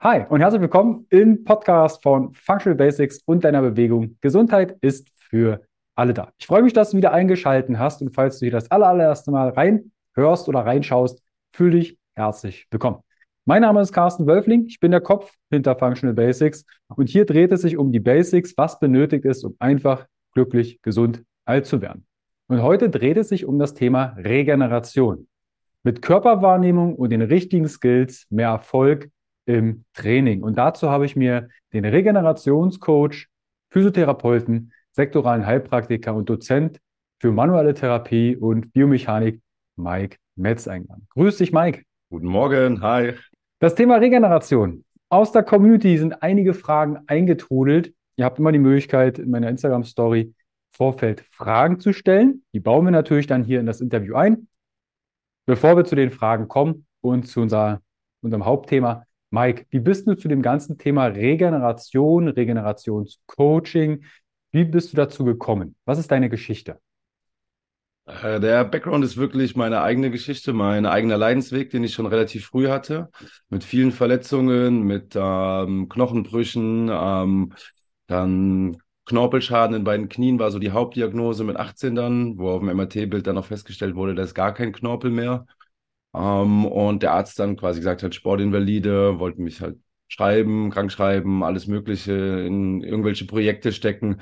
Hi und herzlich willkommen im Podcast von Functional Basics und deiner Bewegung. Gesundheit ist für alle da. Ich freue mich, dass du wieder eingeschaltet hast und falls du hier das allererste Mal reinhörst oder reinschaust, fühle dich herzlich willkommen. Mein Name ist Carsten Wölfling, ich bin der Kopf hinter Functional Basics und hier dreht es sich um die Basics, was benötigt ist, um einfach glücklich, gesund alt zu werden. Und heute dreht es sich um das Thema Regeneration. Mit Körperwahrnehmung und den richtigen Skills mehr Erfolg im Training. Und dazu habe ich mir den Regenerationscoach, Physiotherapeuten, sektoralen Heilpraktiker und Dozent für manuelle Therapie und Biomechanik Mike Metz eingeladen. Grüß dich, Mike. Guten Morgen, hi. Das Thema Regeneration. Aus der Community sind einige Fragen eingetrudelt. Ihr habt immer die Möglichkeit, in meiner Instagram-Story Vorfeld Fragen zu stellen. Die bauen wir natürlich dann hier in das Interview ein. Bevor wir zu den Fragen kommen und zu unser, unserem Hauptthema, Mike, wie bist du zu dem ganzen Thema Regeneration, Regenerationscoaching? Wie bist du dazu gekommen? Was ist deine Geschichte? Äh, der Background ist wirklich meine eigene Geschichte, mein eigener Leidensweg, den ich schon relativ früh hatte, mit vielen Verletzungen, mit ähm, Knochenbrüchen, ähm, dann Knorpelschaden in beiden Knien war so die Hauptdiagnose mit 18 dann, wo auf dem MRT-Bild dann auch festgestellt wurde, da ist gar kein Knorpel mehr. Ähm, und der Arzt dann quasi gesagt hat, Sportinvalide, wollte mich halt schreiben, krank schreiben, alles Mögliche in irgendwelche Projekte stecken.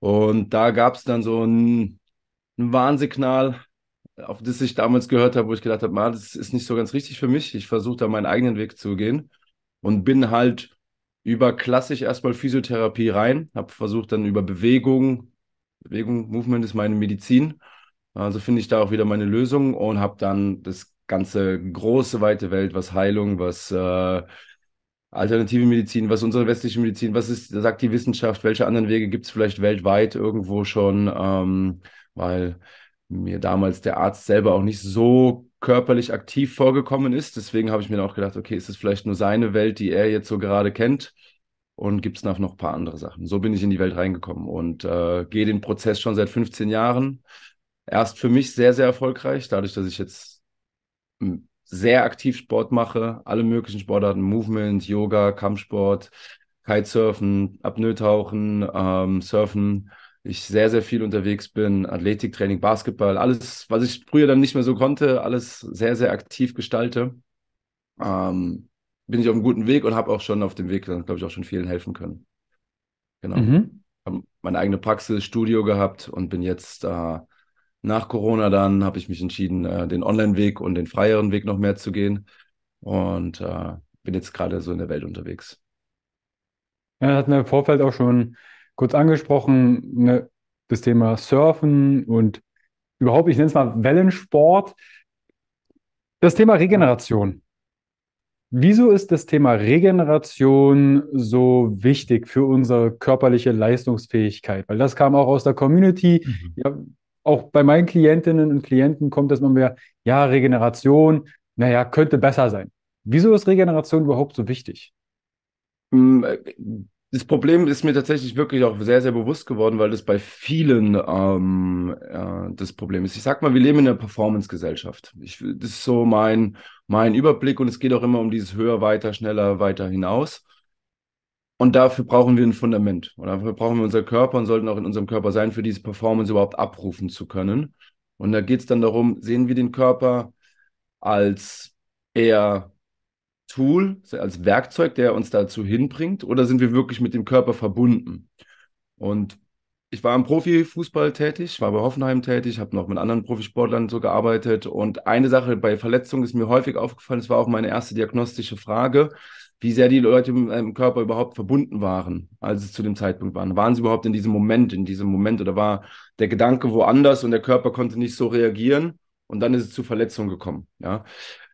Und da gab es dann so ein, ein, Warnsignal, auf das ich damals gehört habe, wo ich gedacht habe, das ist nicht so ganz richtig für mich. Ich versuche da meinen eigenen Weg zu gehen und bin halt über klassisch erstmal Physiotherapie rein, habe versucht dann über Bewegung, Bewegung, Movement ist meine Medizin. Also finde ich da auch wieder meine Lösung und habe dann das ganze große, weite Welt, was Heilung, was äh, alternative Medizin, was unsere westliche Medizin, was ist, sagt die Wissenschaft, welche anderen Wege gibt es vielleicht weltweit irgendwo schon, ähm, weil mir damals der Arzt selber auch nicht so körperlich aktiv vorgekommen ist. Deswegen habe ich mir auch gedacht, okay, ist es vielleicht nur seine Welt, die er jetzt so gerade kennt und gibt es noch ein paar andere Sachen. So bin ich in die Welt reingekommen und äh, gehe den Prozess schon seit 15 Jahren. Erst für mich sehr, sehr erfolgreich, dadurch, dass ich jetzt sehr aktiv Sport mache, alle möglichen Sportarten, Movement, Yoga, Kampfsport, Kitesurfen, Apnoe-Tauchen, ähm, Surfen. Ich sehr, sehr viel unterwegs bin, Athletiktraining, Basketball, alles, was ich früher dann nicht mehr so konnte, alles sehr, sehr aktiv gestalte. Ähm, bin ich auf einem guten Weg und habe auch schon auf dem Weg, glaube ich, auch schon vielen helfen können. Genau. Mhm. Habe meine eigene Praxis, Studio gehabt und bin jetzt äh, nach Corona dann habe ich mich entschieden, äh, den Online-Weg und den freieren Weg noch mehr zu gehen. Und äh, bin jetzt gerade so in der Welt unterwegs. Ja, hatten wir im Vorfeld auch schon kurz angesprochen, ne, das Thema Surfen und überhaupt, ich nenne es mal Wellensport. Das Thema Regeneration. Wieso ist das Thema Regeneration so wichtig für unsere körperliche Leistungsfähigkeit? Weil das kam auch aus der Community. Mhm. Ja, auch bei meinen Klientinnen und Klienten kommt das immer mehr, ja, Regeneration, naja, könnte besser sein. Wieso ist Regeneration überhaupt so wichtig? Hm, äh, das Problem ist mir tatsächlich wirklich auch sehr, sehr bewusst geworden, weil das bei vielen ähm, äh, das Problem ist. Ich sag mal, wir leben in einer Performance-Gesellschaft. Ich, das ist so mein, mein Überblick und es geht auch immer um dieses höher, weiter, schneller, weiter hinaus. Und dafür brauchen wir ein Fundament. Und dafür brauchen wir unser Körper und sollten auch in unserem Körper sein, für diese Performance überhaupt abrufen zu können. Und da geht es dann darum, sehen wir den Körper als eher Tool, als Werkzeug, der uns dazu hinbringt, oder sind wir wirklich mit dem Körper verbunden? Und ich war im Profifußball tätig, war bei Hoffenheim tätig, habe noch mit anderen Profisportlern so gearbeitet. Und eine Sache bei Verletzungen ist mir häufig aufgefallen, es war auch meine erste diagnostische Frage wie sehr die Leute im Körper überhaupt verbunden waren, als es zu dem Zeitpunkt waren. Waren sie überhaupt in diesem Moment, in diesem Moment oder war der Gedanke woanders und der Körper konnte nicht so reagieren und dann ist es zu Verletzungen gekommen. Ja,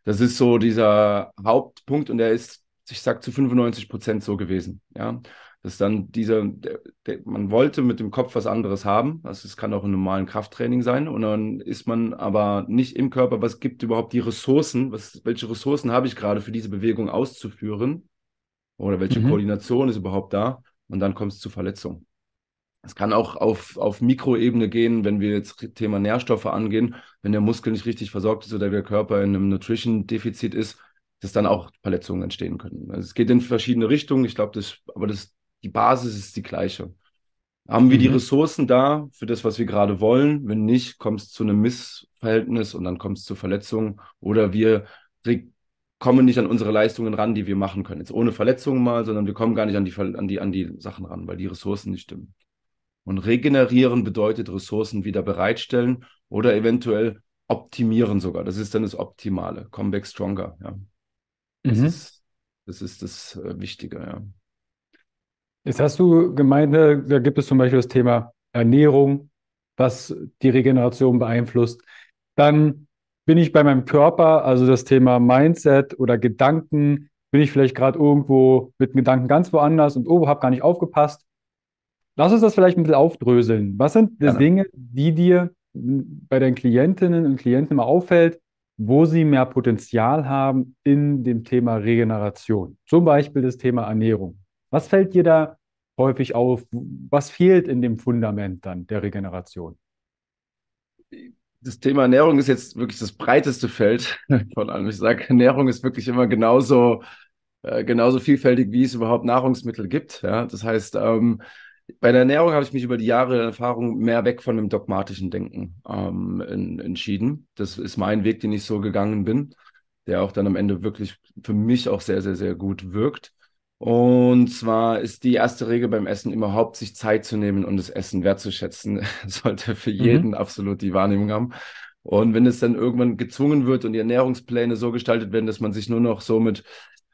das ist so dieser Hauptpunkt und der ist ich sag zu 95 Prozent so gewesen. Ja, dass dann dieser, der, der, man wollte mit dem Kopf was anderes haben. Also es kann auch im normalen Krafttraining sein. Und dann ist man aber nicht im Körper, was gibt überhaupt die Ressourcen? Was, welche Ressourcen habe ich gerade für diese Bewegung auszuführen? Oder welche mhm. Koordination ist überhaupt da? Und dann kommt es zu Verletzungen. Es kann auch auf, auf Mikroebene gehen, wenn wir jetzt Thema Nährstoffe angehen. Wenn der Muskel nicht richtig versorgt ist oder der Körper in einem Nutrition-Defizit ist, dass dann auch Verletzungen entstehen können. Also es geht in verschiedene Richtungen. Ich glaube, das, aber das, die Basis ist die gleiche. Haben wir die mhm. Ressourcen da für das, was wir gerade wollen? Wenn nicht, kommt es zu einem Missverhältnis und dann kommt es zu Verletzungen oder wir kommen nicht an unsere Leistungen ran, die wir machen können. Jetzt ohne Verletzungen mal, sondern wir kommen gar nicht an die, an die, an die Sachen ran, weil die Ressourcen nicht stimmen. Und regenerieren bedeutet Ressourcen wieder bereitstellen oder eventuell optimieren sogar. Das ist dann das Optimale. Come back stronger. Ja. Das, mhm. ist, das ist das äh, Wichtige, ja. Jetzt hast du gemeint, ne, da gibt es zum Beispiel das Thema Ernährung, was die Regeneration beeinflusst. Dann bin ich bei meinem Körper, also das Thema Mindset oder Gedanken, bin ich vielleicht gerade irgendwo mit Gedanken ganz woanders und oh, habe gar nicht aufgepasst. Lass uns das vielleicht ein bisschen aufdröseln. Was sind die ja. Dinge, die dir bei deinen Klientinnen und Klienten mal auffällt, wo sie mehr Potenzial haben in dem Thema Regeneration. Zum Beispiel das Thema Ernährung. Was fällt dir da häufig auf? Was fehlt in dem Fundament dann der Regeneration? Das Thema Ernährung ist jetzt wirklich das breiteste Feld von allem. Ich sage, Ernährung ist wirklich immer genauso, äh, genauso vielfältig, wie es überhaupt Nahrungsmittel gibt. Ja? Das heißt, ähm, bei der Ernährung habe ich mich über die Jahre der Erfahrung mehr weg von dem dogmatischen Denken ähm, in, entschieden. Das ist mein Weg, den ich so gegangen bin, der auch dann am Ende wirklich für mich auch sehr, sehr, sehr gut wirkt. Und zwar ist die erste Regel beim Essen überhaupt, sich Zeit zu nehmen und das Essen wertzuschätzen. Sollte für mhm. jeden mhm. absolut die Wahrnehmung haben. Und wenn es dann irgendwann gezwungen wird und die Ernährungspläne so gestaltet werden, dass man sich nur noch so mit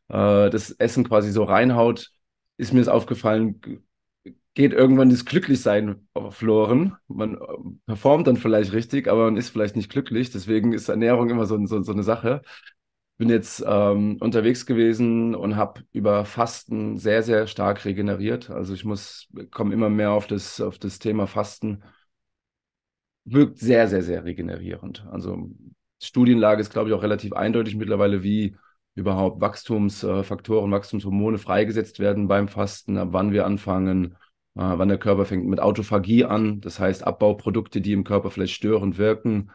äh, das Essen quasi so reinhaut, ist mir es aufgefallen, geht irgendwann das Glücklichsein verloren. Man äh, performt dann vielleicht richtig, aber man ist vielleicht nicht glücklich. Deswegen ist Ernährung immer so, so, so eine Sache. Bin jetzt ähm, unterwegs gewesen und habe über Fasten sehr, sehr stark regeneriert. Also ich muss, komme immer mehr auf das, auf das Thema Fasten. Wirkt sehr, sehr, sehr regenerierend. Also Studienlage ist, glaube ich, auch relativ eindeutig mittlerweile, wie überhaupt Wachstumsfaktoren, äh, Wachstumshormone freigesetzt werden beim Fasten, ab wann wir anfangen, äh, wann der Körper fängt mit Autophagie an, das heißt Abbauprodukte, die im Körper vielleicht störend wirken,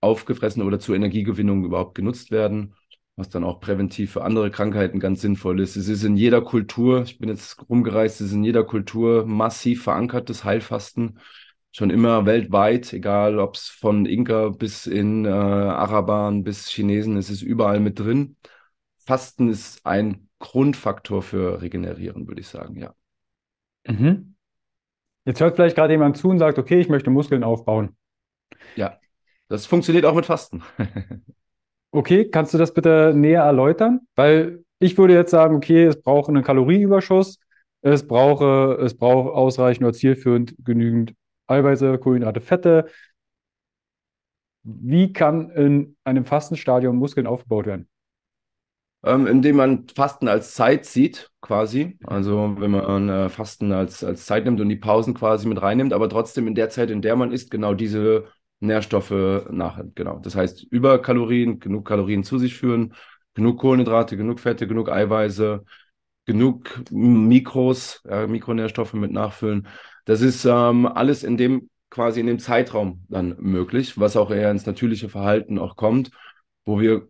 aufgefressen oder zur Energiegewinnung überhaupt genutzt werden, was dann auch präventiv für andere Krankheiten ganz sinnvoll ist. Es ist in jeder Kultur, ich bin jetzt rumgereist, es ist in jeder Kultur massiv verankert, das Heilfasten. Schon immer weltweit, egal ob es von Inka bis in äh, Arabern bis Chinesen, es ist überall mit drin. Fasten ist ein Grundfaktor für Regenerieren, würde ich sagen, ja. Mhm. Jetzt hört vielleicht gerade jemand zu und sagt, okay, ich möchte Muskeln aufbauen. Ja, das funktioniert auch mit Fasten. okay, kannst du das bitte näher erläutern? Weil ich würde jetzt sagen, okay, es braucht einen Kalorieüberschuss, es brauche, es braucht ausreichend oder zielführend genügend Eiweiße, Kohlenhydrate, Fette. Wie kann in einem Fastenstadium Muskeln aufgebaut werden? ähm, indem man Fasten als Zeit sieht, quasi. Mhm. Also wenn man äh, Fasten als, als Zeit nimmt und die Pausen quasi mit reinnimmt, aber trotzdem in der Zeit, in der man isst, genau diese Nährstoffe nachhält. Genau. Das heißt, über Kalorien, genug Kalorien zu sich führen, genug Kohlenhydrate, genug Fette, genug Eiweiße, genug Mikros, äh, Mikronährstoffe mit nachfüllen. Das ist ähm, alles in dem quasi in dem Zeitraum dann möglich, was auch eher ins natürliche Verhalten auch kommt, wo wir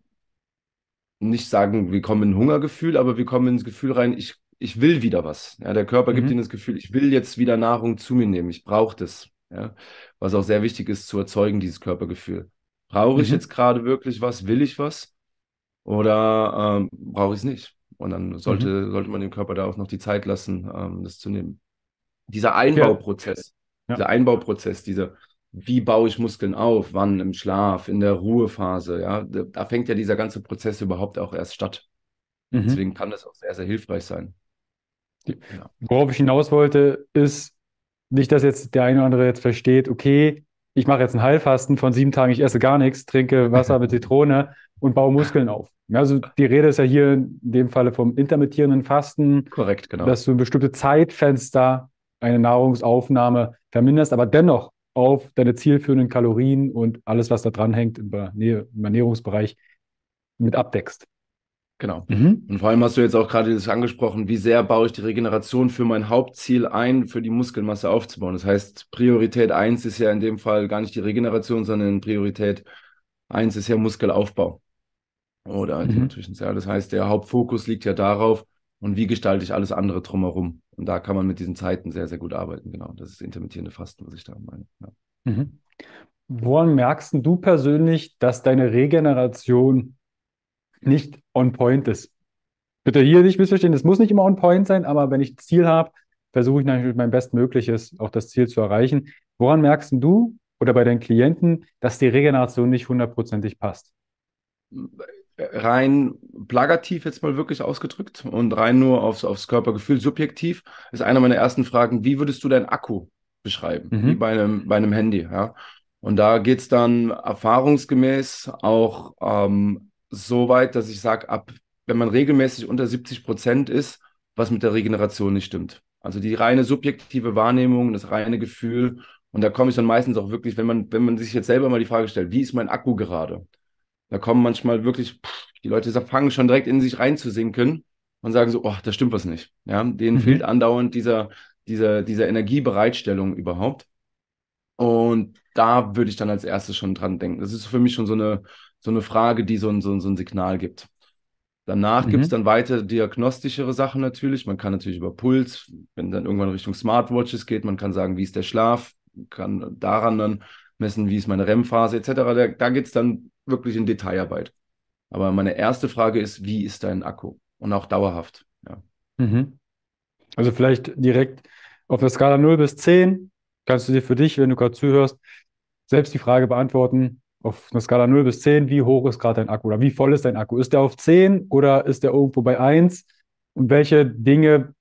nicht sagen, wir kommen in Hungergefühl, aber wir kommen ins Gefühl rein, ich, ich will wieder was. Ja, der Körper mhm. gibt ihnen das Gefühl, ich will jetzt wieder Nahrung zu mir nehmen, ich brauche das. Ja, was auch sehr wichtig ist zu erzeugen, dieses Körpergefühl. Brauche ich mhm. jetzt gerade wirklich was? Will ich was? Oder ähm, brauche ich es nicht? Und dann sollte, mhm. sollte man dem Körper da auch noch die Zeit lassen, ähm, das zu nehmen. Dieser Einbauprozess, ja. Ja. dieser Einbauprozess, dieser, wie baue ich Muskeln auf, wann im Schlaf, in der Ruhephase, ja, da fängt ja dieser ganze Prozess überhaupt auch erst statt. Mhm. Deswegen kann das auch sehr, sehr hilfreich sein. Ja. Worauf ich hinaus wollte, ist nicht, dass jetzt der eine oder andere jetzt versteht, okay, ich mache jetzt einen Heilfasten von sieben Tagen, ich esse gar nichts, trinke Wasser mit Zitrone und baue Muskeln auf. Also die Rede ist ja hier in dem Falle vom intermittierenden Fasten. Korrekt, genau. Dass du ein bestimmtes Zeitfenster eine Nahrungsaufnahme verminderst, aber dennoch auf deine zielführenden Kalorien und alles, was da dran hängt im, im Ernährungsbereich mit abdeckst. Genau. Mhm. Und vor allem hast du jetzt auch gerade das angesprochen, wie sehr baue ich die Regeneration für mein Hauptziel ein, für die Muskelmasse aufzubauen. Das heißt, Priorität 1 ist ja in dem Fall gar nicht die Regeneration, sondern Priorität 1 ist ja Muskelaufbau. Oder halt mhm. natürlich, ja, das heißt, der Hauptfokus liegt ja darauf, und wie gestalte ich alles andere drumherum. Und da kann man mit diesen Zeiten sehr, sehr gut arbeiten. Genau, das ist intermittierende Fasten, was ich da meine. Ja. Mhm. Woran merkst du persönlich, dass deine Regeneration nicht on point ist? Bitte hier nicht missverstehen, es muss nicht immer on point sein, aber wenn ich ein Ziel habe, versuche ich natürlich mein Bestmögliches, auch das Ziel zu erreichen. Woran merkst du oder bei deinen Klienten, dass die Regeneration nicht hundertprozentig passt? rein plagativ jetzt mal wirklich ausgedrückt und rein nur aufs, aufs Körpergefühl subjektiv, ist eine meiner ersten Fragen, wie würdest du deinen Akku beschreiben, mhm. wie bei einem, bei einem Handy? Ja? Und da geht es dann erfahrungsgemäß auch ähm, so weit, dass ich sage, ab wenn man regelmäßig unter 70 Prozent ist, was mit der Regeneration nicht stimmt. Also die reine subjektive Wahrnehmung, das reine Gefühl. Und da komme ich dann meistens auch wirklich, wenn man, wenn man sich jetzt selber mal die Frage stellt, wie ist mein Akku gerade? Da kommen manchmal wirklich, pff, die Leute fangen schon direkt in sich reinzusinken und sagen so, oh, da stimmt was nicht. Ja, denen mhm. fehlt andauernd dieser, dieser, dieser Energiebereitstellung überhaupt. Und da würde ich dann als erstes schon dran denken. Das ist für mich schon so eine, so eine Frage, die so ein, so, ein, so ein Signal gibt. Danach mhm. gibt es dann weiter diagnostischere Sachen natürlich. Man kann natürlich über Puls, wenn dann irgendwann Richtung Smartwatches geht, man kann sagen, wie ist der Schlaf, man kann daran dann messen, wie ist meine REM-Phase etc. Da, da geht es dann wirklich in Detailarbeit. Aber meine erste Frage ist, wie ist dein Akku? Und auch dauerhaft. Ja. Mhm. Also vielleicht direkt auf der Skala 0 bis 10 kannst du dir für dich, wenn du gerade zuhörst, selbst die Frage beantworten, auf einer Skala 0 bis 10, wie hoch ist gerade dein Akku oder wie voll ist dein Akku? Ist der auf 10 oder ist der irgendwo bei 1? Und welche Dinge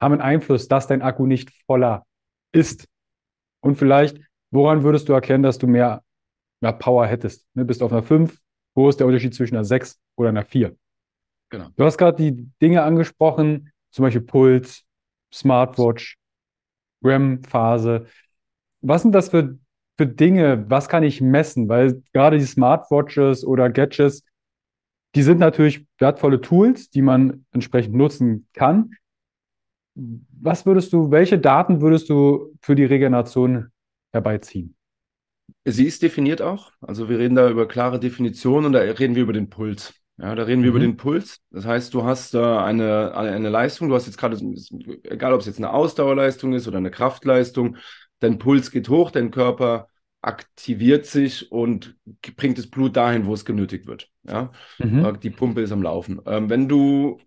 haben einen Einfluss, dass dein Akku nicht voller ist? Und vielleicht, woran würdest du erkennen, dass du mehr mehr Power hättest. Ne? Du Bist auf einer 5, wo ist der Unterschied zwischen einer 6 oder einer 4? Genau. Du hast gerade die Dinge angesprochen, zum Beispiel Puls, Smartwatch, REM-Phase. Was sind das für, für Dinge? Was kann ich messen? Weil gerade die Smartwatches oder Gadgets, die sind natürlich wertvolle Tools, die man entsprechend nutzen kann. Was würdest du, welche Daten würdest du für die Regeneration herbeiziehen? Sie ist definiert auch. Also wir reden da über klare Definitionen und da reden wir über den Puls. Ja, da reden wir mhm. über den Puls. Das heißt, du hast äh, eine, eine Leistung, du hast jetzt gerade, egal ob es jetzt eine Ausdauerleistung ist oder eine Kraftleistung, dein Puls geht hoch, dein Körper aktiviert sich und bringt das Blut dahin, wo es genötigt wird. Ja? Mhm. Äh, die Pumpe ist am Laufen. Ähm, wenn du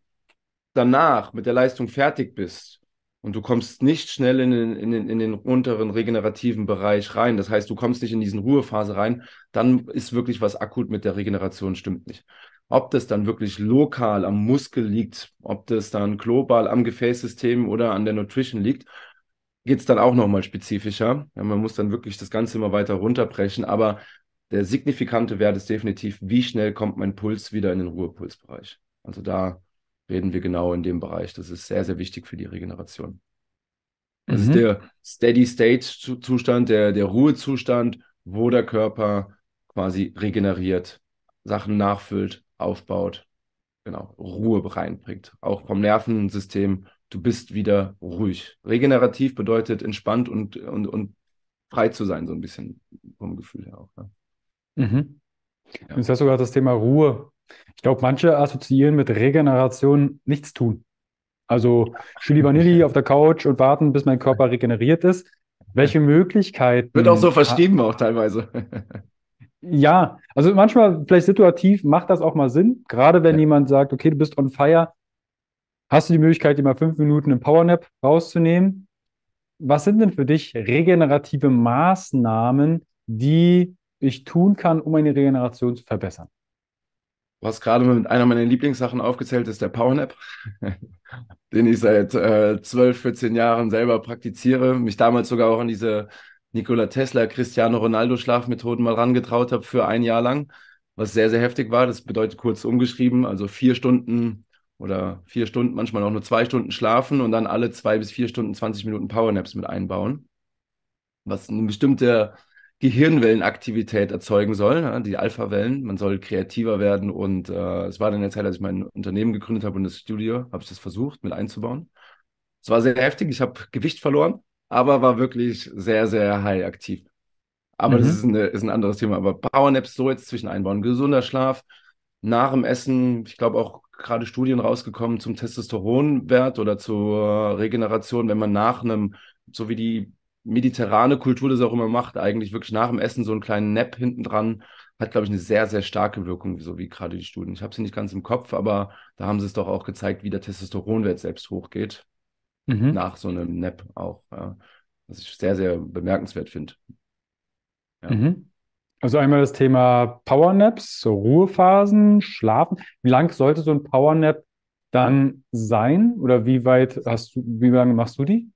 danach mit der Leistung fertig bist und du kommst nicht schnell in den, in, den, in den unteren regenerativen Bereich rein. Das heißt, du kommst nicht in diesen Ruhephase rein. Dann ist wirklich was akut mit der Regeneration, stimmt nicht. Ob das dann wirklich lokal am Muskel liegt, ob das dann global am Gefäßsystem oder an der Nutrition liegt, geht es dann auch nochmal spezifischer. Ja, man muss dann wirklich das Ganze immer weiter runterbrechen. Aber der signifikante Wert ist definitiv, wie schnell kommt mein Puls wieder in den Ruhepulsbereich. Also da reden wir genau in dem Bereich. Das ist sehr, sehr wichtig für die Regeneration. Das mhm. ist der Steady-State-Zustand, der, der Ruhezustand, wo der Körper quasi regeneriert, Sachen nachfüllt, aufbaut, genau, Ruhe reinbringt. Auch vom Nervensystem, du bist wieder ruhig. Regenerativ bedeutet entspannt und, und, und frei zu sein, so ein bisschen vom Gefühl her auch. Ne? Mhm. Ja. Du hast sogar das Thema Ruhe ich glaube, manche assoziieren mit Regeneration nichts tun. Also Chili Vanilli auf der Couch und warten, bis mein Körper regeneriert ist. Welche Möglichkeiten? Wird auch so verstehen auch teilweise. ja, also manchmal vielleicht situativ macht das auch mal Sinn. Gerade wenn ja. jemand sagt, okay, du bist on fire, hast du die Möglichkeit, dir mal fünf Minuten im Powernap rauszunehmen. Was sind denn für dich regenerative Maßnahmen, die ich tun kann, um meine Regeneration zu verbessern? hast gerade mit einer meiner Lieblingssachen aufgezählt, ist der Powernap, den ich seit äh, 12, 14 Jahren selber praktiziere. Mich damals sogar auch an diese Nikola Tesla, Cristiano Ronaldo Schlafmethoden mal rangetraut habe für ein Jahr lang, was sehr, sehr heftig war. Das bedeutet kurz umgeschrieben, also vier Stunden oder vier Stunden, manchmal auch nur zwei Stunden schlafen und dann alle zwei bis vier Stunden 20 Minuten Powernaps mit einbauen, was eine bestimmte Gehirnwellenaktivität erzeugen soll, ne? die Alpha-Wellen. Man soll kreativer werden und äh, es war dann der Zeit, als ich mein Unternehmen gegründet habe und das Studio, habe ich das versucht mit einzubauen. Es war sehr heftig, ich habe Gewicht verloren, aber war wirklich sehr, sehr high aktiv. Aber mhm. das ist, eine, ist, ein anderes Thema. Aber Powernaps so jetzt zwischen einbauen, gesunder Schlaf, nach dem Essen, ich glaube auch gerade Studien rausgekommen zum Testosteronwert oder zur Regeneration, wenn man nach einem, so wie die mediterrane Kultur das auch immer macht, eigentlich wirklich nach dem Essen so einen kleinen Nap hinten dran, hat, glaube ich, eine sehr, sehr starke Wirkung, so wie gerade die Studien. Ich habe sie nicht ganz im Kopf, aber da haben sie es doch auch gezeigt, wie der Testosteronwert selbst hochgeht. Mhm. Nach so einem Nap auch. Ja. Was ich sehr, sehr bemerkenswert finde. Ja. Mhm. Also einmal das Thema Powernaps, so Ruhephasen, Schlafen. Wie lang sollte so ein Powernap dann sein? Oder wie weit hast du, wie lange machst du die?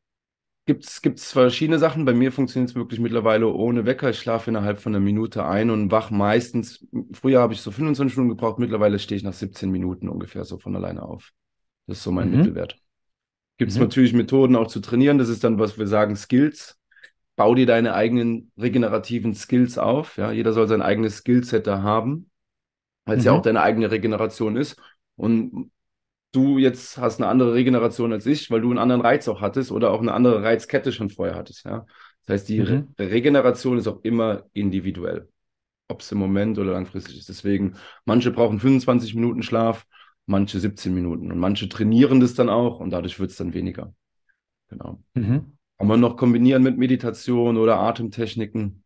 gibt es verschiedene Sachen. Bei mir funktioniert es wirklich mittlerweile ohne Wecker. Ich schlafe innerhalb von einer Minute ein und wach meistens. Früher habe ich so 25 Stunden gebraucht, mittlerweile stehe ich nach 17 Minuten ungefähr so von alleine auf. Das ist so mein mhm. Mittelwert. Gibt es mhm. natürlich Methoden auch zu trainieren. Das ist dann, was wir sagen, Skills. Bau dir deine eigenen regenerativen Skills auf. Ja? Jeder soll sein eigenes Skillset da haben, weil es mhm. ja auch deine eigene Regeneration ist. Und du jetzt hast eine andere Regeneration als ich, weil du einen anderen Reiz auch hattest oder auch eine andere Reizkette schon vorher hattest. Ja? Das heißt, die mhm. Re Regeneration ist auch immer individuell, ob es im Moment oder langfristig ist. Deswegen, manche brauchen 25 Minuten Schlaf, manche 17 Minuten und manche trainieren das dann auch und dadurch wird es dann weniger. Genau. Mhm. Kann man noch kombinieren mit Meditation oder Atemtechniken,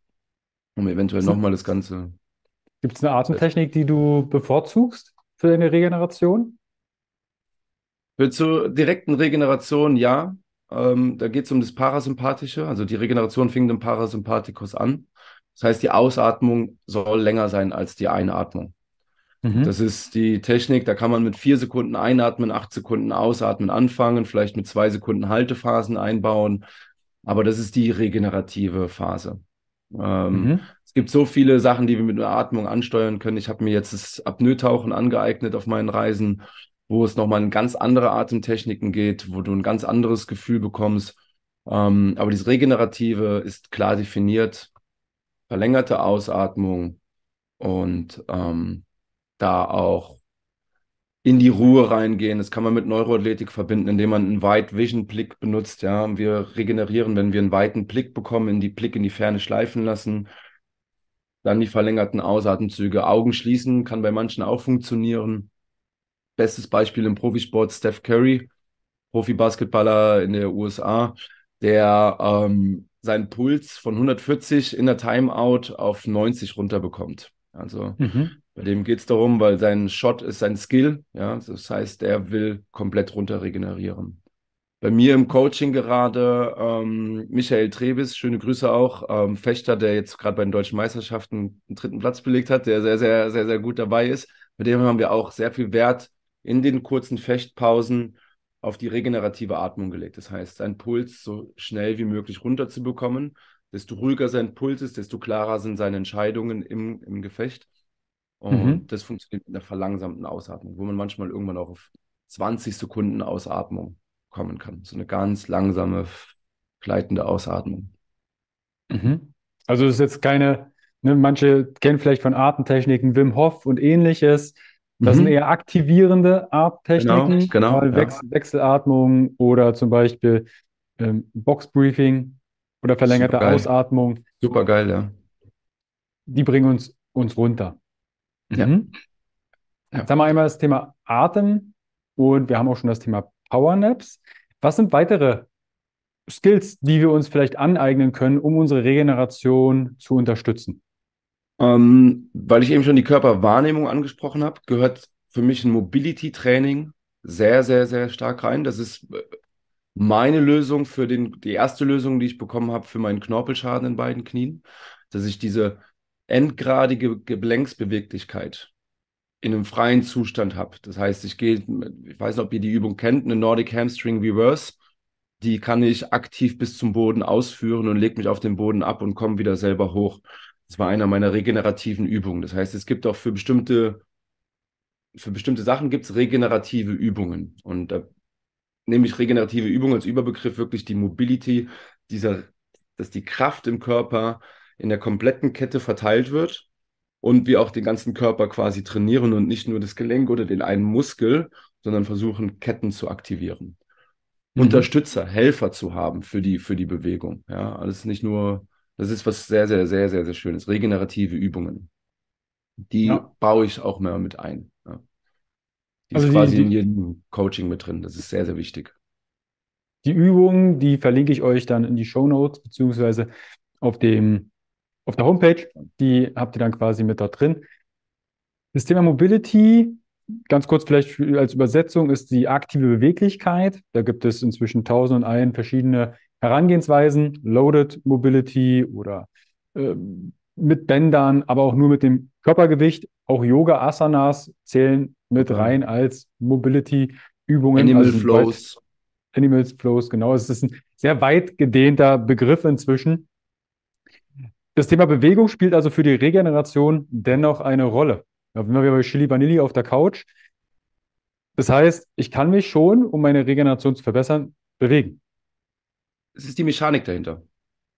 um eventuell nochmal das Ganze. Gibt es eine Atemtechnik, die du bevorzugst für deine Regeneration? Zur direkten Regeneration ja. Ähm, da geht es um das Parasympathische. Also die Regeneration fing im Parasympathikus an. Das heißt, die Ausatmung soll länger sein als die Einatmung. Mhm. Das ist die Technik, da kann man mit vier Sekunden einatmen, acht Sekunden ausatmen anfangen, vielleicht mit zwei Sekunden Haltephasen einbauen. Aber das ist die regenerative Phase. Ähm, mhm. Es gibt so viele Sachen, die wir mit einer Atmung ansteuern können. Ich habe mir jetzt das Apnoe-Tauchen angeeignet auf meinen Reisen wo es nochmal in ganz andere Atemtechniken geht, wo du ein ganz anderes Gefühl bekommst. Ähm, aber das Regenerative ist klar definiert, verlängerte Ausatmung und ähm, da auch in die Ruhe reingehen. Das kann man mit Neuroathletik verbinden, indem man einen Wide Vision Blick benutzt. Ja, wir regenerieren, wenn wir einen weiten Blick bekommen, in die Blick in die Ferne schleifen lassen. Dann die verlängerten Ausatemzüge, Augen schließen kann bei manchen auch funktionieren. Bestes Beispiel im Profisport Steph Curry, Profi-Basketballer in der USA, der ähm, seinen Puls von 140 in der Timeout auf 90 runterbekommt. Also mhm. bei dem geht es darum, weil sein Shot ist sein Skill. Ja, das heißt, er will komplett runter regenerieren. Bei mir im Coaching gerade ähm, Michael Trebis, schöne Grüße auch, ähm, Fechter, der jetzt gerade bei den deutschen Meisterschaften einen dritten Platz belegt hat, der sehr, sehr, sehr, sehr gut dabei ist. Mit dem haben wir auch sehr viel Wert in den kurzen Fechtpausen auf die regenerative Atmung gelegt. Das heißt, seinen Puls so schnell wie möglich runterzubekommen. Desto ruhiger sein Puls ist, desto klarer sind seine Entscheidungen im, im Gefecht. Und mhm. das funktioniert mit einer verlangsamten Ausatmung, wo man manchmal irgendwann auch auf 20 Sekunden Ausatmung kommen kann. So eine ganz langsame, gleitende Ausatmung. Mhm. Also es ist jetzt keine, ne, manche kennen vielleicht von Atemtechniken Wim Hof und ähnliches. Das mhm. sind eher aktivierende genau, Arttechniken, genau, genau, weil Wech ja. Wechselatmung oder zum Beispiel ähm, Boxbriefing oder verlängerte Supergeil. Ausatmung. Super geil, ja. Die bringen uns, uns runter. Mhm. Ja. Jetzt haben wir einmal das Thema Atem und wir haben auch schon das Thema Power Naps. Was sind weitere Skills, die wir uns vielleicht aneignen können, um unsere Regeneration zu unterstützen? Ähm, weil ich eben schon die Körperwahrnehmung angesprochen habe, gehört für mich ein Mobility-Training sehr, sehr, sehr stark rein. Das ist äh, meine Lösung für den, die erste Lösung, die ich bekommen habe für meinen Knorpelschaden in beiden Knien, dass ich diese endgradige Gelenksbeweglichkeit in einem freien Zustand habe. Das heißt, ich gehe, ich weiß nicht, ob ihr die Übung kennt, eine Nordic Hamstring Reverse. Die kann ich aktiv bis zum Boden ausführen und lege mich auf den Boden ab und komme wieder selber hoch. Das war einer meiner regenerativen Übungen. Das heißt, es gibt auch für bestimmte, für bestimmte Sachen gibt es regenerative Übungen. Und da nehme ich regenerative Übungen als Überbegriff wirklich die Mobility, dieser, dass die Kraft im Körper in der kompletten Kette verteilt wird und wir auch den ganzen Körper quasi trainieren und nicht nur das Gelenk oder den einen Muskel, sondern versuchen, Ketten zu aktivieren. Mhm. Unterstützer, Helfer zu haben für die, für die Bewegung. Ja, alles nicht nur das ist was sehr, sehr, sehr, sehr, sehr Schönes. Regenerative Übungen. Die ja. baue ich auch mal mit ein. Ja. Die also ist die, quasi die, in jedem Coaching mit drin. Das ist sehr, sehr wichtig. Die Übungen, die verlinke ich euch dann in die Show Notes, beziehungsweise auf, dem, auf der Homepage. Die habt ihr dann quasi mit da drin. Das Thema Mobility, ganz kurz vielleicht als Übersetzung, ist die aktive Beweglichkeit. Da gibt es inzwischen tausend und ein verschiedene Herangehensweisen, Loaded Mobility oder äh, mit Bändern, aber auch nur mit dem Körpergewicht. Auch Yoga Asanas zählen mit rein als Mobility Übungen. Animal also Flows. Animal Flows, genau. Es ist ein sehr weit gedehnter Begriff inzwischen. Das Thema Bewegung spielt also für die Regeneration dennoch eine Rolle. Da sind wir bei Chili Vanilli auf der Couch. Das heißt, ich kann mich schon, um meine Regeneration zu verbessern, bewegen es ist die Mechanik dahinter.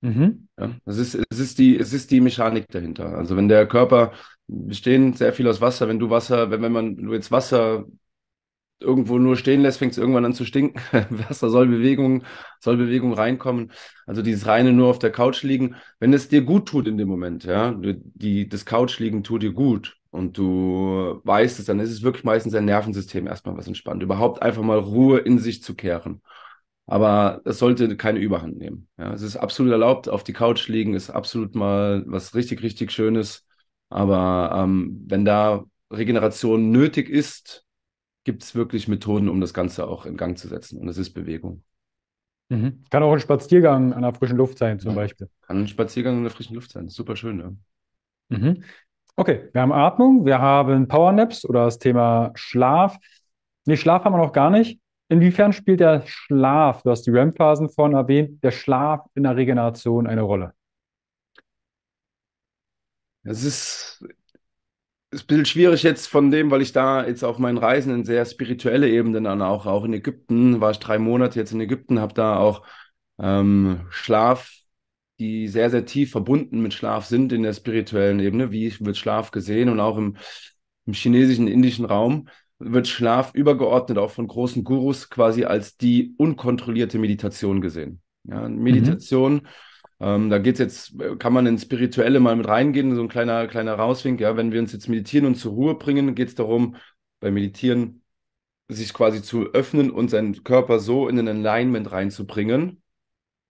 Mhm. Ja, es, ist, es, ist die, es ist die Mechanik dahinter. Also wenn der Körper bestehen sehr viel aus Wasser, wenn du Wasser, wenn, wenn man du jetzt Wasser irgendwo nur stehen lässt, fängt es irgendwann an zu stinken. Wasser soll Bewegung, soll Bewegung reinkommen. Also dieses reine nur auf der Couch liegen, wenn es dir gut tut in dem Moment, ja, die, das Couch liegen tut dir gut und du weißt es, dann ist es wirklich meistens dein Nervensystem erstmal was entspannt. Überhaupt einfach mal Ruhe in sich zu kehren. Aber es sollte keine Überhand nehmen. Ja, es ist absolut erlaubt, auf die Couch liegen, ist absolut mal was richtig, richtig Schönes. Aber ähm, wenn da Regeneration nötig ist, gibt es wirklich Methoden, um das Ganze auch in Gang zu setzen. Und es ist Bewegung. Mhm. Kann auch ein Spaziergang an der frischen Luft sein, zum ja, Beispiel. Kann ein Spaziergang an der frischen Luft sein. Super schön, ja. Mhm. Okay, wir haben Atmung, wir haben Powernaps oder das Thema Schlaf. Nee, Schlaf haben wir noch gar nicht. Inwiefern spielt der Schlaf, du hast die REM-Phasen vorhin erwähnt, der Schlaf in der Regeneration eine Rolle? Es ist, ist ein bisschen schwierig jetzt von dem, weil ich da jetzt auf meinen Reisen in sehr spirituelle Ebenen dann auch, auch in Ägypten, war ich drei Monate jetzt in Ägypten, habe da auch ähm, Schlaf, die sehr, sehr tief verbunden mit Schlaf sind in der spirituellen Ebene, wie wird Schlaf gesehen und auch im, im chinesischen, indischen Raum wird Schlaf übergeordnet auch von großen Gurus quasi als die unkontrollierte Meditation gesehen. Ja, mhm. Meditation, mhm. ähm, da geht's jetzt, kann man ins Spirituelle mal mit reingehen, so ein kleiner, kleiner Rauswink. Ja, wenn wir uns jetzt meditieren und zur Ruhe bringen, geht es darum, bei Meditieren sich quasi zu öffnen und seinen Körper so in ein Alignment reinzubringen,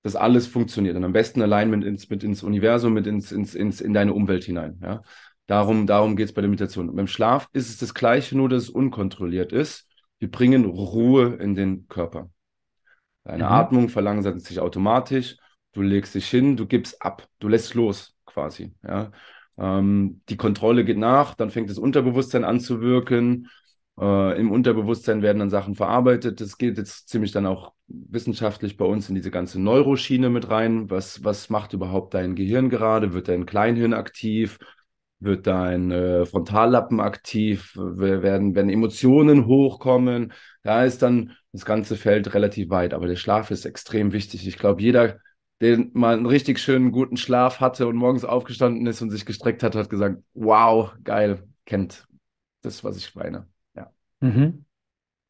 dass alles funktioniert. Und am besten Alignment ins, mit ins Universum, mit ins, ins, ins, in deine Umwelt hinein. Ja? Darum, darum geht es bei der Meditation. Und beim Schlaf ist es das Gleiche, nur dass es unkontrolliert ist. Wir bringen Ruhe in den Körper. Deine mhm. Atmung verlangsamt sich automatisch. Du legst dich hin, du gibst ab, du lässt los quasi. Ja? Ähm, die Kontrolle geht nach, dann fängt das Unterbewusstsein an zu wirken. Äh, Im Unterbewusstsein werden dann Sachen verarbeitet. Das geht jetzt ziemlich dann auch wissenschaftlich bei uns in diese ganze Neuroschiene mit rein. Was, was macht überhaupt dein Gehirn gerade? Wird dein Kleinhirn aktiv? wird dein äh, Frontallappen aktiv, wir werden, werden Emotionen hochkommen. Da ist dann das ganze Feld relativ weit. Aber der Schlaf ist extrem wichtig. Ich glaube, jeder, der mal einen richtig schönen, guten Schlaf hatte und morgens aufgestanden ist und sich gestreckt hat, hat gesagt, wow, geil, kennt das, was ich meine. Ja. Mhm.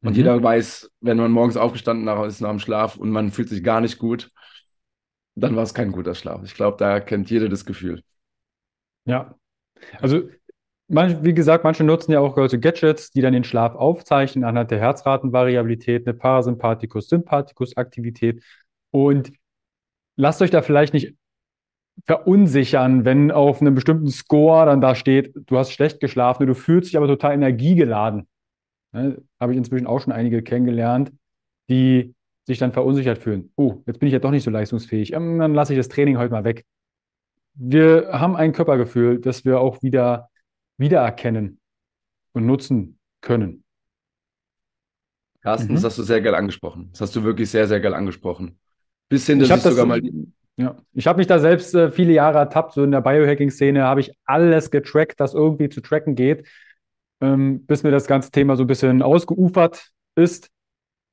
Und mhm. jeder weiß, wenn man morgens aufgestanden ist nach dem Schlaf und man fühlt sich gar nicht gut, dann war es kein guter Schlaf. Ich glaube, da kennt jeder das Gefühl. Ja, also, manch, wie gesagt, manche nutzen ja auch solche Gadgets, die dann den Schlaf aufzeichnen anhand der Herzratenvariabilität, eine Parasympathikus-Sympathikus-Aktivität. Und lasst euch da vielleicht nicht verunsichern, wenn auf einem bestimmten Score dann da steht, du hast schlecht geschlafen, du fühlst dich aber total energiegeladen. Ne? Habe ich inzwischen auch schon einige kennengelernt, die sich dann verunsichert fühlen. Oh, jetzt bin ich ja doch nicht so leistungsfähig. Ähm, dann lasse ich das Training heute halt mal weg wir haben ein Körpergefühl, das wir auch wieder wiedererkennen und nutzen können. Carsten, mhm. das hast du sehr geil angesprochen. Das hast du wirklich sehr, sehr geil angesprochen. Bis hin, dass ich, ich sogar das, mal. Ja, ich habe mich da selbst äh, viele Jahre ertappt. So in der Biohacking-Szene habe ich alles getrackt, das irgendwie zu tracken geht, ähm, bis mir das ganze Thema so ein bisschen ausgeufert ist.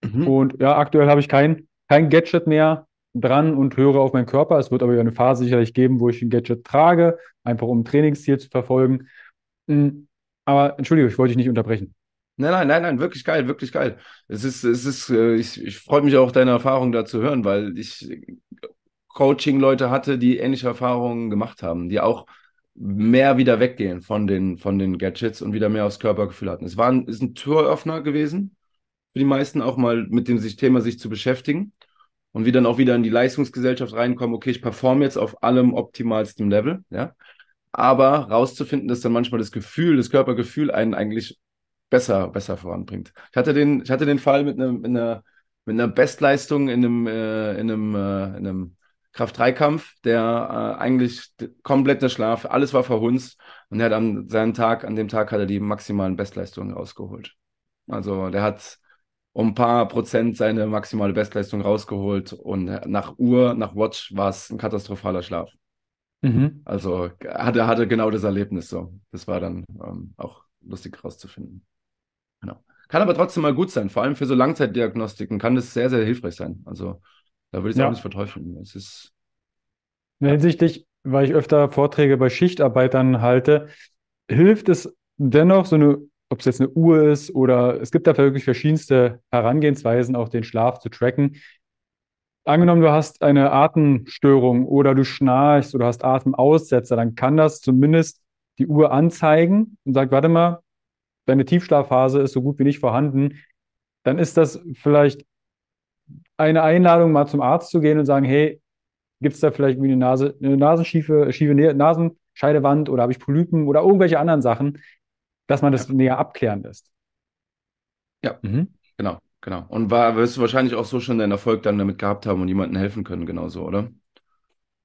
Mhm. Und ja, aktuell habe ich kein, kein Gadget mehr, dran und höre auf meinen Körper. Es wird aber eine Phase sicherlich geben, wo ich ein Gadget trage, einfach um ein Trainingsziel zu verfolgen. Hm, aber entschuldige, ich wollte dich nicht unterbrechen. Nein, nein, nein, nein, wirklich geil, wirklich geil. Es ist, es ist, äh, ich, ich freue mich auch, deine Erfahrung da zu hören, weil ich Coaching-Leute hatte, die ähnliche Erfahrungen gemacht haben, die auch mehr wieder weggehen von den, von den Gadgets und wieder mehr aufs Körpergefühl hatten. Es war ein, ist ein Türöffner gewesen, für die meisten auch mal mit dem Thema sich zu beschäftigen und wir dann auch wieder in die Leistungsgesellschaft reinkommen, okay, ich performe jetzt auf allem optimalsten Level, ja. Aber rauszufinden, dass dann manchmal das Gefühl, das Körpergefühl einen eigentlich besser, besser voranbringt. Ich hatte den, ich hatte den Fall mit einem, einer, mit einer Bestleistung in einem, äh, in einem, äh, in einem Kraft-3-Kampf, der äh, eigentlich der Schlaf, alles war verhunzt und er hat an seinem Tag, an dem Tag hat er die maximalen Bestleistungen rausgeholt. Also der hat um ein paar Prozent seine maximale Bestleistung rausgeholt und nach Uhr, nach Watch war es ein katastrophaler Schlaf. Mhm. Also hatte, hatte genau das Erlebnis so. Das war dann ähm, auch lustig rauszufinden. Genau. Kann aber trotzdem mal gut sein, vor allem für so Langzeitdiagnostiken kann das sehr, sehr hilfreich sein. Also da würde ich es ja. auch nicht verteufeln. Es ist. Ja. Hinsichtlich, weil ich öfter Vorträge bei Schichtarbeitern halte, hilft es dennoch, so eine ob es jetzt eine Uhr ist oder es gibt da wirklich verschiedenste Herangehensweisen, auch den Schlaf zu tracken. Angenommen, du hast eine Atemstörung oder du schnarchst oder hast Atemaussetzer, dann kann das zumindest die Uhr anzeigen und sagt, warte mal, deine Tiefschlafphase ist so gut wie nicht vorhanden. Dann ist das vielleicht eine Einladung, mal zum Arzt zu gehen und sagen, hey, gibt es da vielleicht eine, Nase, eine nasenschiefe, schiefe Nasenscheidewand oder habe ich Polypen oder irgendwelche anderen Sachen, dass man das ja. näher abklären lässt. Ja, mhm. genau, genau. Und war, wirst du wahrscheinlich auch so schon deinen Erfolg dann damit gehabt haben und jemandem helfen können, genauso, oder?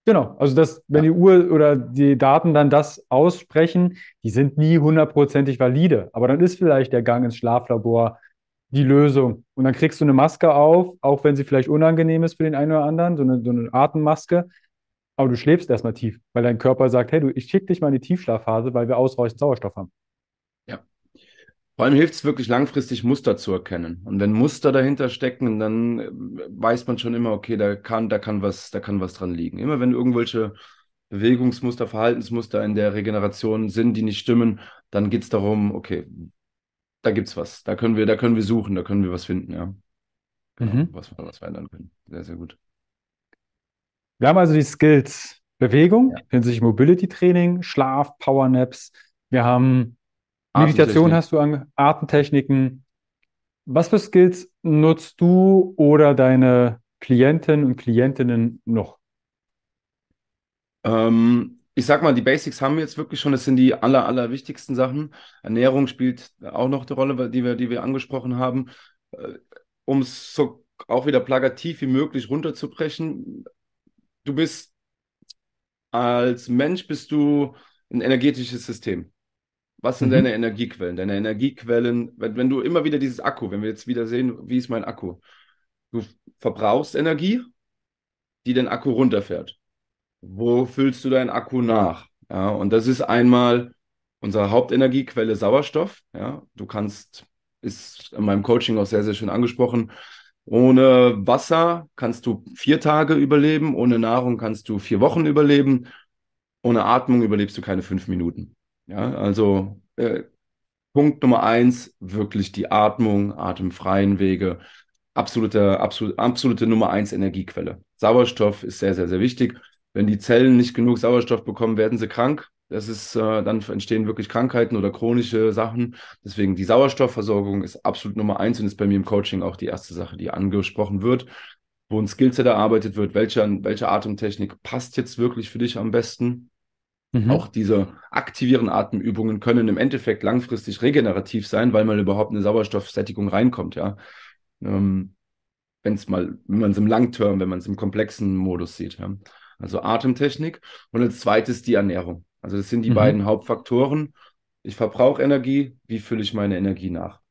Genau, also dass, wenn ja. die Uhr oder die Daten dann das aussprechen, die sind nie hundertprozentig valide. Aber dann ist vielleicht der Gang ins Schlaflabor die Lösung. Und dann kriegst du eine Maske auf, auch wenn sie vielleicht unangenehm ist für den einen oder anderen, so eine, so eine Atemmaske. Aber du schläfst erstmal tief, weil dein Körper sagt, hey, du, ich schicke dich mal in die Tiefschlafphase, weil wir ausreichend Sauerstoff haben. Vor allem hilft es wirklich langfristig Muster zu erkennen. Und wenn Muster dahinter stecken, dann äh, weiß man schon immer, okay, da kann, da kann was, da kann was dran liegen. Immer wenn irgendwelche Bewegungsmuster, Verhaltensmuster in der Regeneration sind, die nicht stimmen, dann geht es darum, okay, da gibt's was. Da können wir, da können wir suchen, da können wir was finden, ja. Genau, mhm. was, wir, was wir ändern können. Sehr, sehr gut. Wir haben also die Skills Bewegung, ja. hinsichtlich Mobility Training, Schlaf, Power-Naps. Wir haben Meditation hast du an Artentechniken. Was für Skills nutzt du oder deine Klienten und Klientinnen noch? Ähm, ich sag mal, die Basics haben wir jetzt wirklich schon. Das sind die aller, aller wichtigsten Sachen. Ernährung spielt auch noch eine Rolle, die wir, die wir angesprochen haben. Äh, um es so auch wieder plagativ wie möglich runterzubrechen. Du bist als Mensch bist du ein energetisches System. Was sind mhm. deine Energiequellen? Deine Energiequellen, wenn, wenn du immer wieder dieses Akku, wenn wir jetzt wieder sehen, wie ist mein Akku? Du verbrauchst Energie, die den Akku runterfährt. Wo füllst du deinen Akku nach? Ja, und das ist einmal unsere Hauptenergiequelle Sauerstoff. Ja, du kannst, ist in meinem Coaching auch sehr, sehr schön angesprochen, ohne Wasser kannst du vier Tage überleben, ohne Nahrung kannst du vier Wochen überleben, ohne Atmung überlebst du keine fünf Minuten. Ja, also äh, Punkt Nummer eins, wirklich die Atmung, atemfreien Wege, absolute, absolute, absolute Nummer eins Energiequelle. Sauerstoff ist sehr, sehr, sehr wichtig. Wenn die Zellen nicht genug Sauerstoff bekommen, werden sie krank. Das ist, äh, dann entstehen wirklich Krankheiten oder chronische Sachen. Deswegen die Sauerstoffversorgung ist absolut Nummer eins und ist bei mir im Coaching auch die erste Sache, die angesprochen wird, wo ein Skillset erarbeitet wird, welche, welche Atemtechnik passt jetzt wirklich für dich am besten Mhm. Auch diese aktivieren Atemübungen können im Endeffekt langfristig regenerativ sein, weil man überhaupt eine Sauerstoffsättigung reinkommt, ja. Ähm, wenn's mal, wenn man es im Langterm, wenn man es im komplexen Modus sieht, ja. Also Atemtechnik und als zweites die Ernährung. Also das sind die mhm. beiden Hauptfaktoren. Ich verbrauche Energie, wie fülle ich meine Energie nach?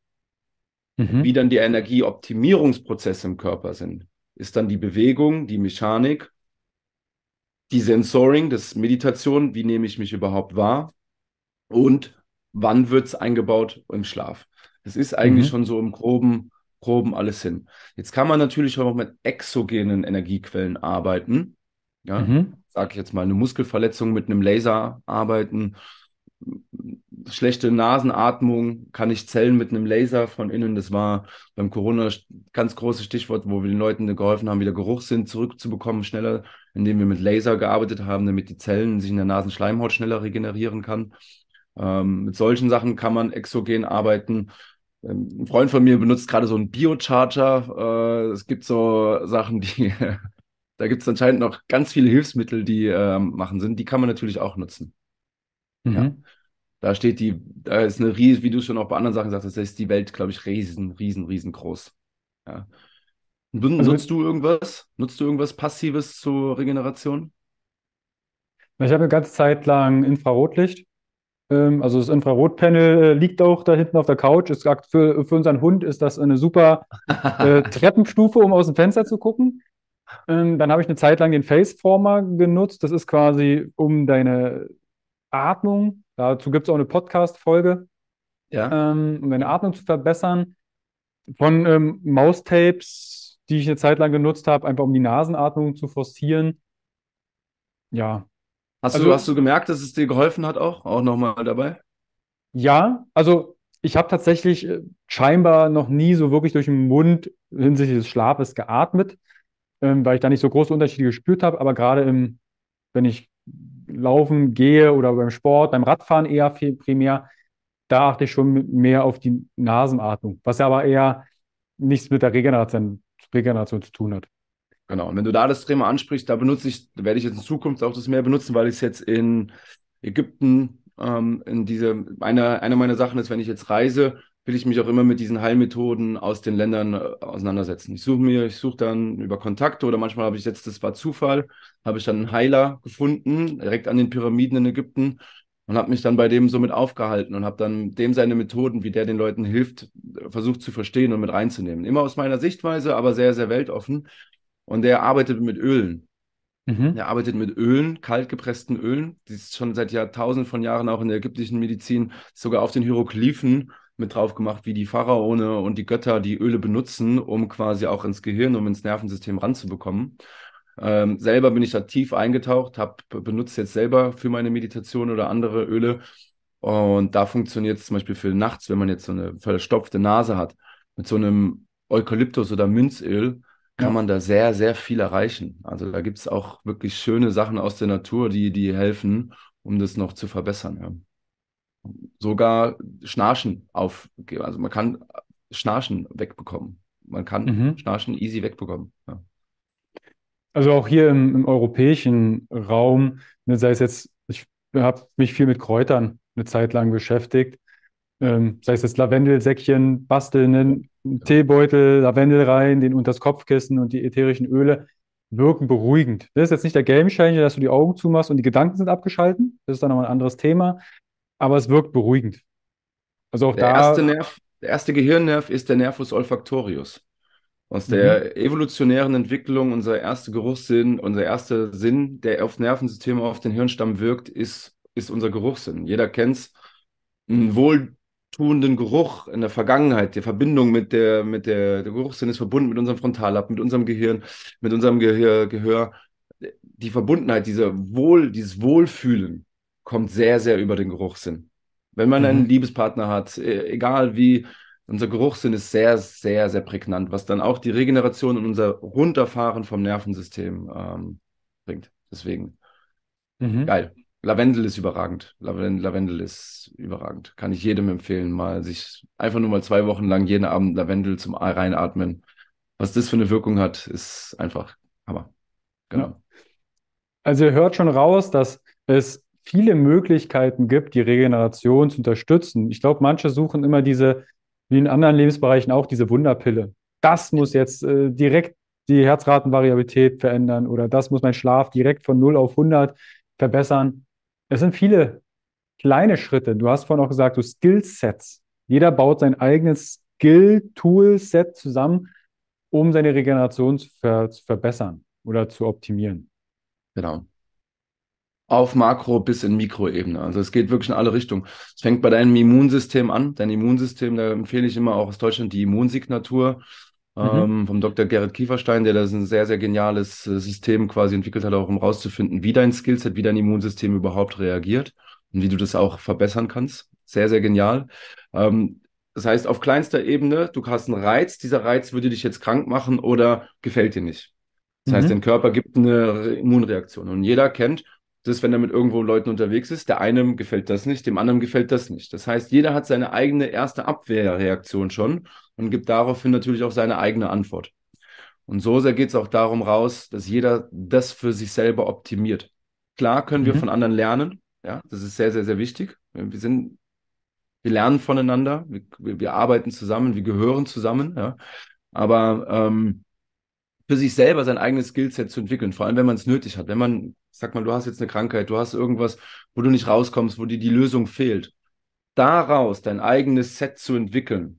Mhm. Wie dann die Energieoptimierungsprozesse im Körper sind, ist dann die Bewegung, die Mechanik die Sensoring, das Meditation, wie nehme ich mich überhaupt wahr und wann wird es eingebaut im Schlaf. Das ist eigentlich mhm. schon so im groben, groben alles hin. Jetzt kann man natürlich auch mit exogenen Energiequellen arbeiten. Ja, mhm. sag ich jetzt mal, eine Muskelverletzung mit einem Laser arbeiten, schlechte Nasenatmung, kann ich Zellen mit einem Laser von innen, das war beim Corona ganz großes Stichwort, wo wir den Leuten geholfen haben, wieder Geruchssinn zurückzubekommen, schneller indem wir mit Laser gearbeitet haben, damit die Zellen sich in der Nasenschleimhaut schneller regenerieren kann. Ähm, mit solchen Sachen kann man exogen arbeiten. Ähm, ein Freund von mir benutzt gerade so einen Biocharger. Äh, es gibt so Sachen, die da gibt es anscheinend noch ganz viele Hilfsmittel, die äh, machen sind. Die kann man natürlich auch nutzen. Mhm. Ja. Da steht die, da ist eine riesen, wie du schon auch bei anderen Sachen sagst, da ist die Welt, glaube ich, riesen, riesen, riesengroß. Ja. Also, nutzt du irgendwas? Nutzt du irgendwas Passives zur Regeneration? Ich habe eine ganze Zeit lang Infrarotlicht. Ähm, also das Infrarotpanel äh, liegt auch da hinten auf der Couch. Ist für, für unseren Hund ist das eine super äh, Treppenstufe, um aus dem Fenster zu gucken. Ähm, dann habe ich eine Zeit lang den Faceformer genutzt. Das ist quasi um deine Atmung. Dazu gibt es auch eine Podcast-Folge, ja. ähm, um deine Atmung zu verbessern. Von ähm, Maustapes die ich eine Zeit lang genutzt habe, einfach um die Nasenatmung zu forcieren. Ja. Hast, also, du, hast du gemerkt, dass es dir geholfen hat auch? Auch nochmal dabei? Ja, also ich habe tatsächlich äh, scheinbar noch nie so wirklich durch den Mund hinsichtlich des Schlafes geatmet, ähm, weil ich da nicht so große Unterschiede gespürt habe. Aber gerade im, wenn ich laufen gehe oder beim Sport, beim Radfahren eher viel, primär, da achte ich schon mehr auf die Nasenatmung, was ja aber eher nichts mit der Regeneration Regeneration zu tun hat. Genau, und wenn du da das Thema ansprichst, da benutze ich, werde ich jetzt in Zukunft auch das mehr benutzen, weil ich es jetzt in Ägypten, ähm, in diese, einer eine meiner Sachen ist, wenn ich jetzt reise, will ich mich auch immer mit diesen Heilmethoden aus den Ländern äh, auseinandersetzen. Ich suche mir, ich suche dann über Kontakte oder manchmal habe ich jetzt, das war Zufall, habe ich dann einen Heiler gefunden, direkt an den Pyramiden in Ägypten, und habe mich dann bei dem somit aufgehalten und habe dann dem seine Methoden, wie der den Leuten hilft, versucht zu verstehen und mit reinzunehmen. Immer aus meiner Sichtweise, aber sehr, sehr weltoffen. Und der arbeitet mit Ölen. Mhm. Er arbeitet mit Ölen, kaltgepressten Ölen, die ist schon seit Jahrtausenden von Jahren auch in der ägyptischen Medizin sogar auf den Hieroglyphen mit drauf gemacht, wie die Pharaone und die Götter die Öle benutzen, um quasi auch ins Gehirn, um ins Nervensystem ranzubekommen. Ähm, selber bin ich da tief eingetaucht, habe benutzt jetzt selber für meine Meditation oder andere Öle. Und da funktioniert es zum Beispiel für nachts, wenn man jetzt so eine verstopfte Nase hat, mit so einem Eukalyptus oder Münzöl kann ja. man da sehr, sehr viel erreichen. Also da gibt es auch wirklich schöne Sachen aus der Natur, die, die helfen, um das noch zu verbessern. Ja. Sogar Schnarchen aufgeben. also man kann Schnarchen wegbekommen. Man kann mhm. Schnarchen easy wegbekommen. Ja. Also auch hier im, im europäischen Raum, ne, sei es jetzt, ich habe mich viel mit Kräutern eine Zeit lang beschäftigt, ähm, sei es jetzt Lavendelsäckchen, basteln, einen ja. Teebeutel, Lavendel rein, den unters Kopfkissen und die ätherischen Öle wirken beruhigend. Das ist jetzt nicht der Game Changer, dass du die Augen zumachst und die Gedanken sind abgeschalten. Das ist dann nochmal ein anderes Thema. Aber es wirkt beruhigend. Also auch der da. Erste Nerv, der erste Gehirnnerv ist der Nervus olfactorius. Aus mhm. der evolutionären Entwicklung, unser erster Geruchssinn, unser erster Sinn, der auf Nervensysteme, auf den Hirnstamm wirkt, ist, ist unser Geruchssinn. Jeder kennt's. Einen wohltuenden Geruch in der Vergangenheit, die Verbindung mit der, mit der, der Geruchssinn ist verbunden mit unserem Frontallappen, mit unserem Gehirn, mit unserem Gehör. Gehör. Die Verbundenheit, dieser Wohl, dieses Wohlfühlen kommt sehr, sehr über den Geruchssinn. Wenn man einen mhm. Liebespartner hat, e-, egal wie unser Geruchssinn ist sehr, sehr, sehr prägnant, was dann auch die Regeneration und unser Runterfahren vom Nervensystem ähm, bringt. Deswegen mhm. geil. Lavendel ist überragend. Lavendel, ist überragend. Kann ich jedem empfehlen, mal sich einfach nur mal zwei Wochen lang jeden Abend Lavendel zum Reinatmen. Was das für eine Wirkung hat, ist einfach Hammer. Genau. Also ihr hört schon raus, dass es viele Möglichkeiten gibt, die Regeneration zu unterstützen. Ich glaube, manche suchen immer diese wie in anderen Lebensbereichen auch, diese Wunderpille. Das muss jetzt äh, direkt die Herzratenvariabilität verändern oder das muss mein Schlaf direkt von 0 auf 100 verbessern. Es sind viele kleine Schritte. Du hast vorhin auch gesagt, du Skillsets. Jeder baut sein eigenes Skill-Tool-Set zusammen, um seine Regeneration zu, ver zu verbessern oder zu optimieren. Genau auf Makro bis in Mikroebene. Also es geht wirklich in alle Richtungen. Es fängt bei deinem Immunsystem an. Dein Immunsystem, da empfehle ich immer auch aus Deutschland die Immunsignatur mhm. ähm, vom Dr. Gerrit Kieferstein, der das ein sehr, sehr geniales äh, System quasi entwickelt hat, auch um rauszufinden, wie dein Skillset, wie dein Immunsystem überhaupt reagiert und wie du das auch verbessern kannst. Sehr, sehr genial. Ähm, das heißt, auf kleinster Ebene, du hast einen Reiz, dieser Reiz würde dich jetzt krank machen oder gefällt dir nicht. Das heißt, mhm. dein Körper gibt eine Immunreaktion. Und jeder kennt, dass wenn er mit irgendwo Leuten unterwegs ist, der einem gefällt das nicht, dem anderen gefällt das nicht. Das heißt, jeder hat seine eigene erste Abwehrreaktion schon und gibt daraufhin natürlich auch seine eigene Antwort. Und so sehr geht es auch darum raus, dass jeder das für sich selber optimiert. Klar können wir mhm. von anderen lernen, ja, das ist sehr, sehr, sehr wichtig. Wir sind, wir lernen voneinander, wir, wir arbeiten zusammen, wir gehören zusammen, ja. Aber ähm, für sich selber sein eigenes Skillset zu entwickeln, vor allem wenn man es nötig hat. Wenn man sag mal, du hast jetzt eine Krankheit, du hast irgendwas, wo du nicht rauskommst, wo dir die Lösung fehlt. Daraus dein eigenes Set zu entwickeln,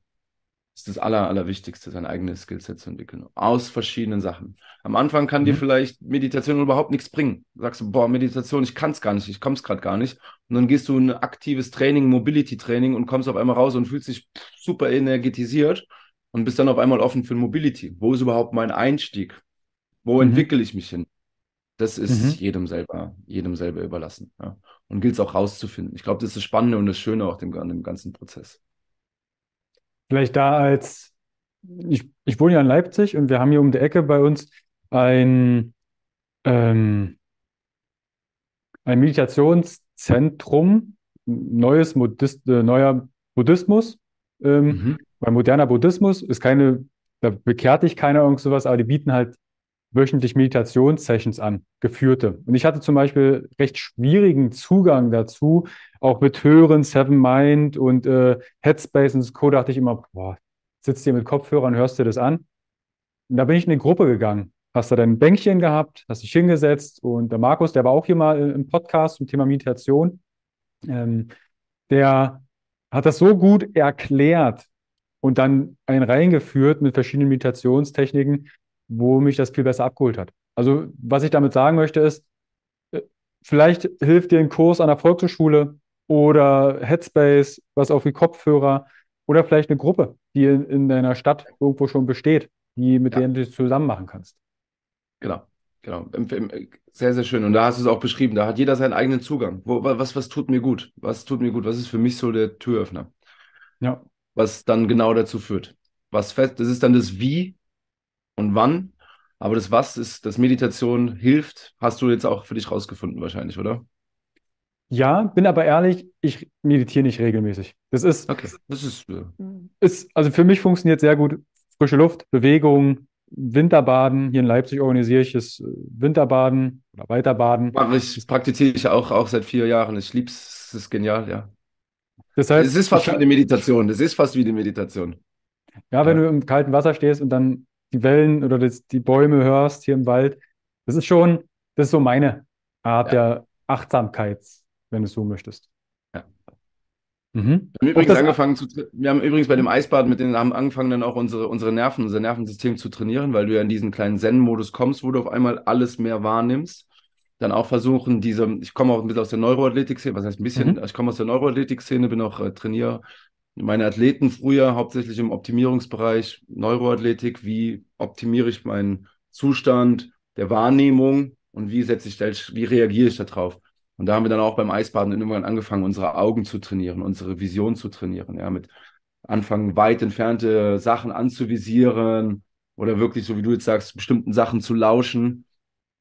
ist das Aller, Allerwichtigste, dein eigenes Skillset zu entwickeln. Aus verschiedenen Sachen. Am Anfang kann mhm. dir vielleicht Meditation überhaupt nichts bringen. Du sagst boah, Meditation, ich kann es gar nicht, ich komme es gerade gar nicht. Und dann gehst du in ein aktives Training, Mobility-Training und kommst auf einmal raus und fühlst dich super energetisiert und bist dann auf einmal offen für Mobility. Wo ist überhaupt mein Einstieg? Wo mhm. entwickle ich mich hin? Das ist mhm. jedem selber, jedem selber überlassen. Ja. Und gilt es auch rauszufinden. Ich glaube, das ist das Spannende und das Schöne auch dem, an dem ganzen Prozess. Vielleicht da als, ich, ich wohne ja in Leipzig und wir haben hier um die Ecke bei uns ein, ähm, ein Meditationszentrum, neues Buddhist, äh, neuer Buddhismus, ähm, mhm. weil moderner Buddhismus ist keine, da bekehrt dich keiner irgend sowas, aber die bieten halt wöchentlich Meditationssessions an, geführte. Und ich hatte zum Beispiel recht schwierigen Zugang dazu, auch mit Hören, Seven Mind und äh, Headspace und Co. dachte ich immer, boah, sitzt hier mit Kopfhörern, hörst dir das an? Und da bin ich in eine Gruppe gegangen. Hast da dein Bänkchen gehabt, hast dich hingesetzt und der Markus, der war auch hier mal im Podcast zum Thema Meditation, ähm, der hat das so gut erklärt und dann einen reingeführt mit verschiedenen Meditationstechniken, wo mich das viel besser abgeholt hat. Also, was ich damit sagen möchte, ist, äh, vielleicht hilft dir ein Kurs an der Volkshochschule oder Headspace, was auch wie Kopfhörer oder vielleicht eine Gruppe, die in, in deiner Stadt irgendwo schon besteht, die mit ja. denen du es zusammen machen kannst. Genau, genau. Äh, sehr, sehr schön. Und da hast du es auch beschrieben. Da hat jeder seinen eigenen Zugang. Wo, was, was tut mir gut? Was tut mir gut? Was ist für mich so der Türöffner? Ja. Was dann genau dazu führt. Was fest, das ist dann das Wie und wann. Aber das Was ist, dass Meditation hilft, hast du jetzt auch für dich rausgefunden wahrscheinlich, oder? Ja, bin aber ehrlich, ich meditiere nicht regelmäßig. Das ist, okay. das ist, äh, mhm. ist also für mich funktioniert sehr gut frische Luft, Bewegung, Winterbaden. Hier in Leipzig organisiere ich das äh, Winterbaden oder Weiterbaden. Ich praktiziere ich auch, auch seit vier Jahren. Ich liebe es, es ist genial, ja. Das heißt, es ist fast wie eine Meditation. Es ist fast wie die Meditation. Ja, wenn ja. du im kalten Wasser stehst und dann die Wellen oder das, die Bäume hörst hier im Wald. Das ist schon, das ist so meine Art ja. der Achtsamkeit, wenn du so möchtest. Mhm. Wir haben übrigens angefangen zu wir haben übrigens bei dem Eisbad mit den haben angefangen dann auch unsere, unsere Nerven, unser Nervensystem zu trainieren, weil du ja in diesen kleinen Zen-Modus kommst, wo du auf einmal alles mehr wahrnimmst. Dann auch versuchen, diese, ich komme auch ein bisschen aus der Neuroathletik-Szene, was heißt ein bisschen, mhm. Also ich komme aus der Neuroathletik-Szene, bin auch äh, Trainier, meine Athleten früher hauptsächlich im Optimierungsbereich Neuroathletik, wie optimiere ich meinen Zustand der Wahrnehmung und wie setze ich wie reagiere ich darauf? Und da haben wir dann auch beim Eisbaden irgendwann angefangen, unsere Augen zu trainieren, unsere Vision zu trainieren, ja, mit anfangen, weit entfernte Sachen anzuvisieren oder wirklich, so wie du jetzt sagst, bestimmten Sachen zu lauschen.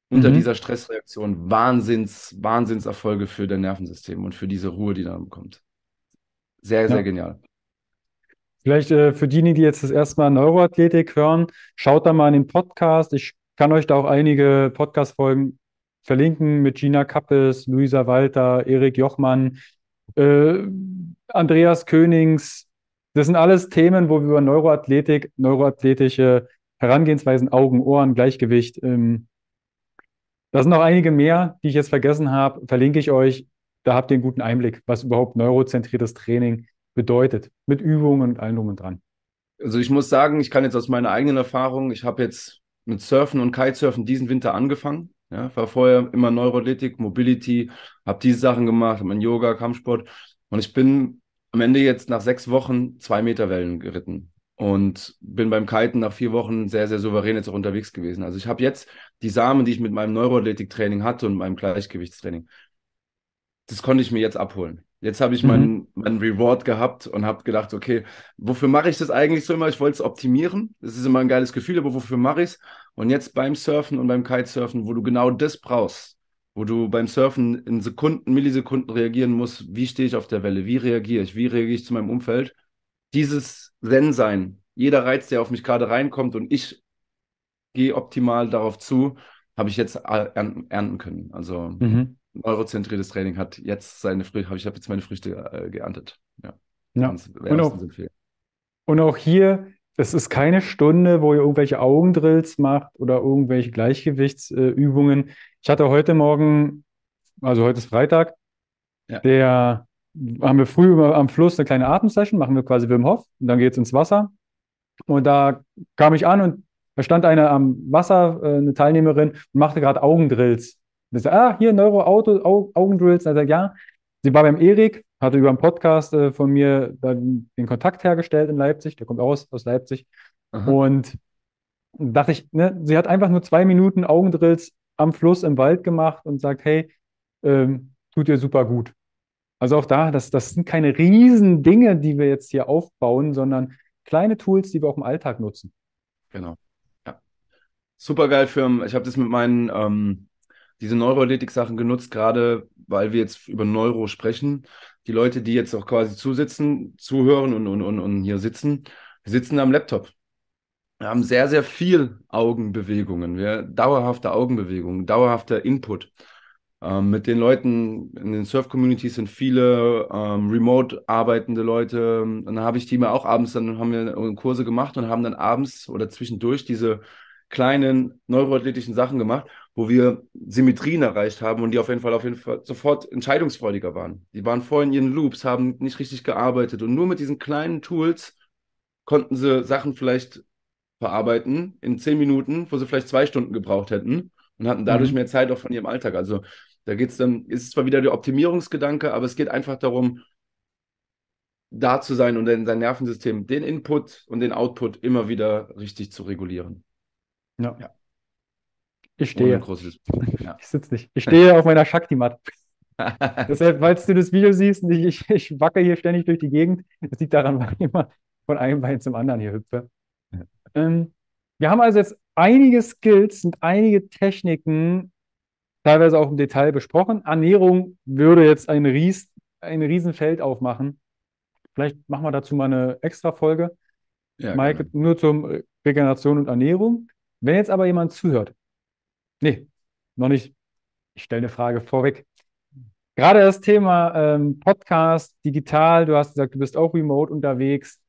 Mhm. Unter dieser Stressreaktion Wahnsinns, Wahnsinnserfolge für dein Nervensystem und für diese Ruhe, die dann kommt. Sehr, ja. sehr genial. Vielleicht äh, für diejenigen, die jetzt das erste Mal Neuroathletik hören, schaut da mal in den Podcast. Ich kann euch da auch einige Podcast-Folgen verlinken mit Gina Kappes, Luisa Walter, Erik Jochmann, äh, Andreas Königs. Das sind alles Themen, wo wir über Neuroathletik, neuroathletische Herangehensweisen, Augen, Ohren, Gleichgewicht. Ähm, da sind noch einige mehr, die ich jetzt vergessen habe. Verlinke ich euch. Da habt ihr einen guten Einblick, was überhaupt neurozentriertes Training ist bedeutet, mit Übungen und allem drum und dran. Also ich muss sagen, ich kann jetzt aus meiner eigenen Erfahrung, ich habe jetzt mit Surfen und Kitesurfen diesen Winter angefangen. Ja, war vorher immer Neurolytik, Mobility, habe diese Sachen gemacht, mein Yoga, Kampfsport. Und ich bin am Ende jetzt nach sechs Wochen zwei Meter Wellen geritten und bin beim Kiten nach vier Wochen sehr, sehr souverän jetzt auch unterwegs gewesen. Also ich habe jetzt die Samen, die ich mit meinem Neuroathletiktraining hatte und meinem Gleichgewichtstraining, das konnte ich mir jetzt abholen. Jetzt habe ich mhm. meinen mein Reward gehabt und habe gedacht, okay, wofür mache ich das eigentlich so immer? Ich wollte es optimieren. Das ist immer ein geiles Gefühl, aber wofür mache ich es? Und jetzt beim Surfen und beim Kitesurfen, wo du genau das brauchst, wo du beim Surfen in Sekunden, Millisekunden reagieren musst, wie stehe ich auf der Welle, wie reagiere ich, wie reagiere ich zu meinem Umfeld, dieses Zen-Sein, jeder Reiz, der auf mich gerade reinkommt und ich gehe optimal darauf zu, habe ich jetzt ernten, ernten können. Also mhm neurozentriertes Training hat jetzt seine Früchte, habe ich habe jetzt meine Früchte äh, geerntet. Ja. ja. Und, auch, und auch hier, es ist keine Stunde, wo ihr irgendwelche Augendrills macht oder irgendwelche Gleichgewichtsübungen. Äh, ich hatte heute Morgen, also heute ist Freitag, ja. der haben wir früh am Fluss eine kleine Atemsession, machen wir quasi Wim Hof und dann geht es ins Wasser. Und da kam ich an und da stand eine am Wasser, äh, eine Teilnehmerin, und machte gerade Augendrills. Und ich sage, ah, hier Neuroauto, Augendrills. Und er sagt, ja, sie war beim Erik, hatte über einen Podcast äh, von mir dann den Kontakt hergestellt in Leipzig, der kommt aus, aus Leipzig. Aha. Und dachte ich, ne, sie hat einfach nur zwei Minuten Augendrills am Fluss im Wald gemacht und sagt, hey, ähm, tut dir super gut. Also auch da, das, das sind keine riesen Dinge, die wir jetzt hier aufbauen, sondern kleine Tools, die wir auch im Alltag nutzen. Genau. Ja. Super geil für, ich habe das mit meinen ähm, diese neuroathletik sachen genutzt, gerade weil wir jetzt über Neuro sprechen. Die Leute, die jetzt auch quasi zusitzen, zuhören und, und, und, und hier sitzen, sitzen am Laptop. Wir haben sehr, sehr viel Augenbewegungen, wir, dauerhafte Augenbewegungen, dauerhafter Input. Ähm, mit den Leuten in den Surf-Communities sind viele ähm, remote arbeitende Leute. Und dann habe ich die mir auch abends, dann haben wir Kurse gemacht und haben dann abends oder zwischendurch diese kleinen neuroathletischen Sachen gemacht wo wir Symmetrien erreicht haben und die auf jeden Fall auf jeden Fall sofort entscheidungsfreudiger waren. Die waren vorhin in ihren Loops, haben nicht richtig gearbeitet und nur mit diesen kleinen Tools konnten sie Sachen vielleicht verarbeiten in zehn Minuten, wo sie vielleicht zwei Stunden gebraucht hätten und hatten dadurch mhm. mehr Zeit auch von ihrem Alltag. Also da geht es dann, ist zwar wieder der Optimierungsgedanke, aber es geht einfach darum, da zu sein und in sein Nervensystem den Input und den Output immer wieder richtig zu regulieren. ja. ja. Ich stehe. Ja. Ich sitze nicht. Ich stehe auf meiner Shakti-Matte. Deshalb, falls du das Video siehst, ich, ich, ich wacke hier ständig durch die Gegend. Das liegt daran, weil ich immer von einem Bein zum anderen hier hüpfe. Ähm, wir haben also jetzt einige Skills und einige Techniken, teilweise auch im Detail besprochen. Ernährung würde jetzt ein, Ries, ein Riesenfeld aufmachen. Vielleicht machen wir dazu mal eine extra Folge. Ja, Mike, genau. nur zum Regeneration und Ernährung. Wenn jetzt aber jemand zuhört Nee, noch nicht. Ich stelle eine Frage vorweg. Gerade das Thema ähm, Podcast, digital, du hast gesagt, du bist auch remote unterwegs.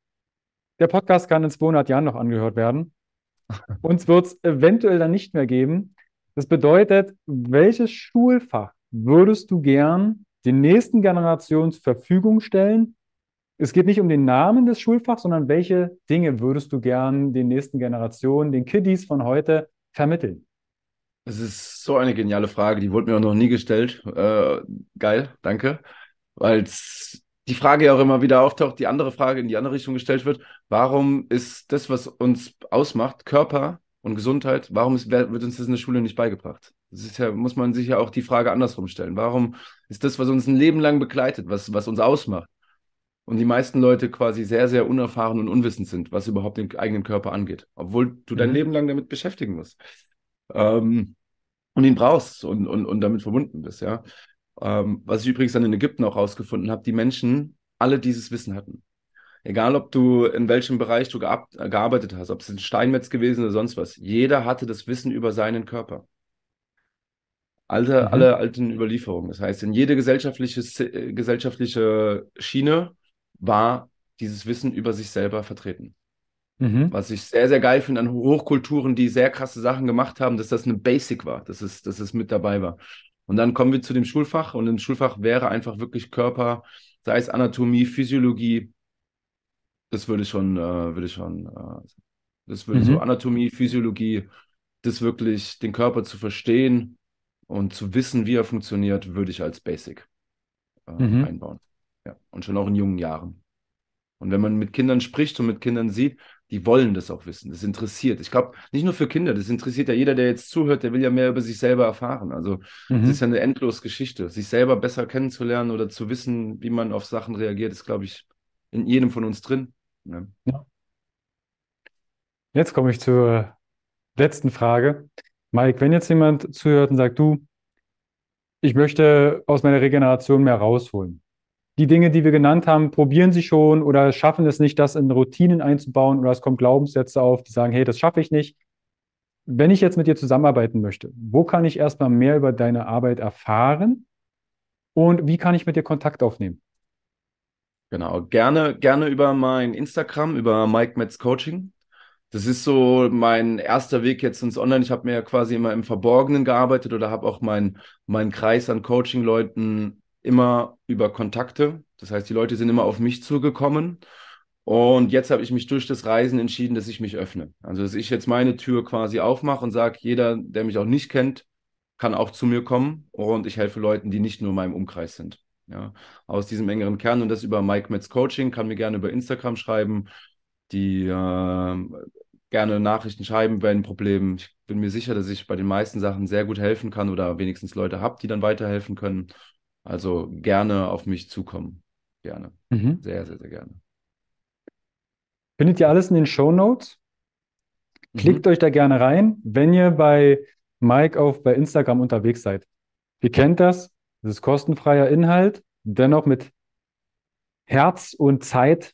Der Podcast kann in 200 Jahren noch angehört werden. Uns wird es eventuell dann nicht mehr geben. Das bedeutet, welches Schulfach würdest du gern den nächsten Generationen zur Verfügung stellen? Es geht nicht um den Namen des Schulfachs, sondern welche Dinge würdest du gern den nächsten Generationen, den Kiddies von heute vermitteln? Es ist so eine geniale Frage, die wurde mir auch noch nie gestellt. Äh, geil, danke. Weil die Frage ja auch immer wieder auftaucht, die andere Frage in die andere Richtung gestellt wird. Warum ist das, was uns ausmacht, Körper und Gesundheit, warum ist, wird uns das in der Schule nicht beigebracht? Das ja, muss man sich ja auch die Frage andersrum stellen. Warum ist das, was uns ein Leben lang begleitet, was, was uns ausmacht? Und die meisten Leute quasi sehr, sehr unerfahren und unwissend sind, was überhaupt den eigenen Körper angeht, obwohl du dein mhm. Leben lang damit beschäftigen musst ähm, und ihn brauchst und, und, und damit verbunden bist, ja. Ähm, was ich übrigens dann in Ägypten auch rausgefunden habe, die Menschen alle dieses Wissen hatten. Egal, ob du in welchem Bereich du gearbeitet hast, ob es ein Steinmetz gewesen oder sonst was, jeder hatte das Wissen über seinen Körper. Alte, mhm. Alle alten Überlieferungen. Das heißt, in jede gesellschaftliche, äh, gesellschaftliche Schiene war dieses Wissen über sich selber vertreten. Mhm. Was ich sehr, sehr geil finde an Hochkulturen, die sehr krasse Sachen gemacht haben, dass das eine Basic war, dass es, dass es mit dabei war. Und dann kommen wir zu dem Schulfach und im Schulfach wäre einfach wirklich Körper, sei es Anatomie, Physiologie, das würde schon, äh, würde schon, äh, das würde mhm. so Anatomie, Physiologie, das wirklich den Körper zu verstehen und zu wissen, wie er funktioniert, würde ich als Basic äh, mhm. einbauen. Ja. Und schon auch in jungen Jahren. Und wenn man mit Kindern spricht und mit Kindern sieht, die wollen das auch wissen. Das interessiert. Ich glaube, nicht nur für Kinder, das interessiert ja jeder, der jetzt zuhört, der will ja mehr über sich selber erfahren. Also mhm. ist ja eine endlose Geschichte. Sich selber besser kennenzulernen oder zu wissen, wie man auf Sachen reagiert, ist, glaube ich, in jedem von uns drin. Ja. Ne? Ja. Jetzt komme ich zur letzten Frage. Mike, wenn jetzt jemand zuhört und sagt, du, ich möchte aus meiner Regeneration mehr rausholen, die Dinge, die wir genannt haben, probieren sie schon oder schaffen es nicht, das in Routinen einzubauen oder es kommen Glaubenssätze auf, die sagen, hey, das schaffe ich nicht. Wenn ich jetzt mit dir zusammenarbeiten möchte, wo kann ich erstmal mehr über deine Arbeit erfahren und wie kann ich mit dir Kontakt aufnehmen? Genau, gerne, gerne über mein Instagram, über Mike Metz Coaching. Das ist so mein erster Weg jetzt ins Online. Ich habe mir ja quasi immer im Verborgenen gearbeitet oder habe auch meinen mein Kreis an Coaching-Leuten immer über Kontakte. Das heißt, die Leute sind immer auf mich zugekommen. Und jetzt habe ich mich durch das Reisen entschieden, dass ich mich öffne. Also, dass ich jetzt meine Tür quasi aufmache und sage, jeder, der mich auch nicht kennt, kann auch zu mir kommen. Und ich helfe Leuten, die nicht nur in meinem Umkreis sind. Ja, aus diesem engeren Kern und das über Mike Metz Coaching, kann mir gerne über Instagram schreiben, die äh, gerne Nachrichten schreiben, wenn Probleme. Ich bin mir sicher, dass ich bei den meisten Sachen sehr gut helfen kann oder wenigstens Leute habe, die dann weiterhelfen können. Also gerne auf mich zukommen. Gerne. Mhm. Sehr, sehr, sehr gerne. Findet ihr alles in den Show Notes? Mhm. Klickt mhm. euch da gerne rein, wenn ihr bei Mike auf bei Instagram unterwegs seid. Ihr kennt das. Das ist kostenfreier Inhalt, dennoch mit Herz und Zeit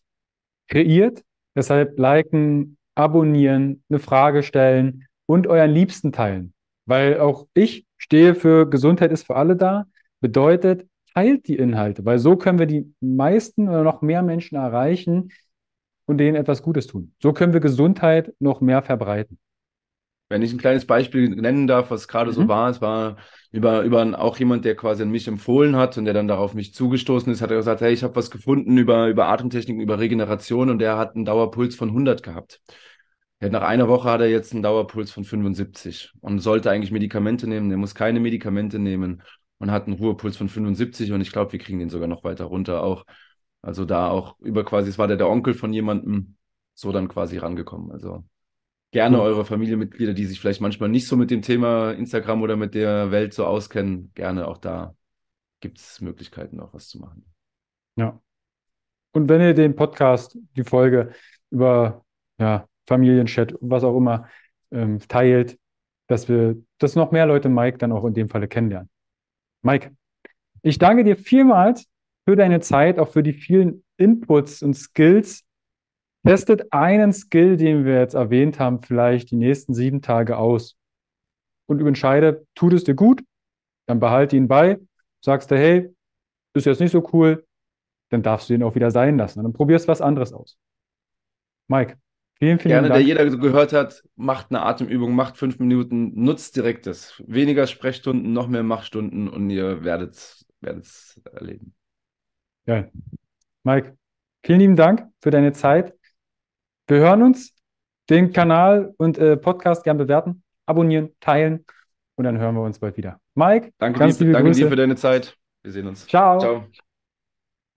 kreiert. Deshalb liken, abonnieren, eine Frage stellen und euren Liebsten teilen. Weil auch ich stehe für Gesundheit ist für alle da. Bedeutet, teilt die Inhalte, weil so können wir die meisten oder noch mehr Menschen erreichen und denen etwas Gutes tun. So können wir Gesundheit noch mehr verbreiten. Wenn ich ein kleines Beispiel nennen darf, was gerade mhm. so war, es war über, über auch jemand, der quasi an mich empfohlen hat und der dann darauf mich zugestoßen ist, hat er gesagt, hey, ich habe was gefunden über, über Atemtechniken, über Regeneration und der hat einen Dauerpuls von 100 gehabt. Ja, nach einer Woche hat er jetzt einen Dauerpuls von 75 und sollte eigentlich Medikamente nehmen. Der muss keine Medikamente nehmen und hat einen Ruhepuls von 75 und ich glaube, wir kriegen den sogar noch weiter runter auch. Also da auch über quasi, es war der, der Onkel von jemandem, so dann quasi rangekommen. Also gerne eure Familienmitglieder, die sich vielleicht manchmal nicht so mit dem Thema Instagram oder mit der Welt so auskennen, gerne auch da gibt es Möglichkeiten, auch was zu machen. Ja. Und wenn ihr den Podcast, die Folge über ja, Familienchat, was auch immer, ähm, teilt, dass wir, dass noch mehr Leute Mike dann auch in dem Falle kennenlernen. Mike, ich danke dir vielmals für deine Zeit, auch für die vielen Inputs und Skills. Testet einen Skill, den wir jetzt erwähnt haben, vielleicht die nächsten sieben Tage aus und entscheide, tut es dir gut, dann behalte ihn bei, sagst du, hey, ist jetzt nicht so cool, dann darfst du ihn auch wieder sein lassen. Und dann probierst was anderes aus. Mike, Vielen, vielen Gerne, Dank. der jeder gehört hat, macht eine Atemübung, macht fünf Minuten, nutzt direkt das. Weniger Sprechstunden, noch mehr Machstunden und ihr werdet es erleben. Geil. Mike, vielen lieben Dank für deine Zeit. Wir hören uns. Den Kanal und äh, Podcast gern bewerten, abonnieren, teilen und dann hören wir uns bald wieder. Mike, danke, dir, danke dir für deine Zeit. Wir sehen uns. Ciao. Ciao.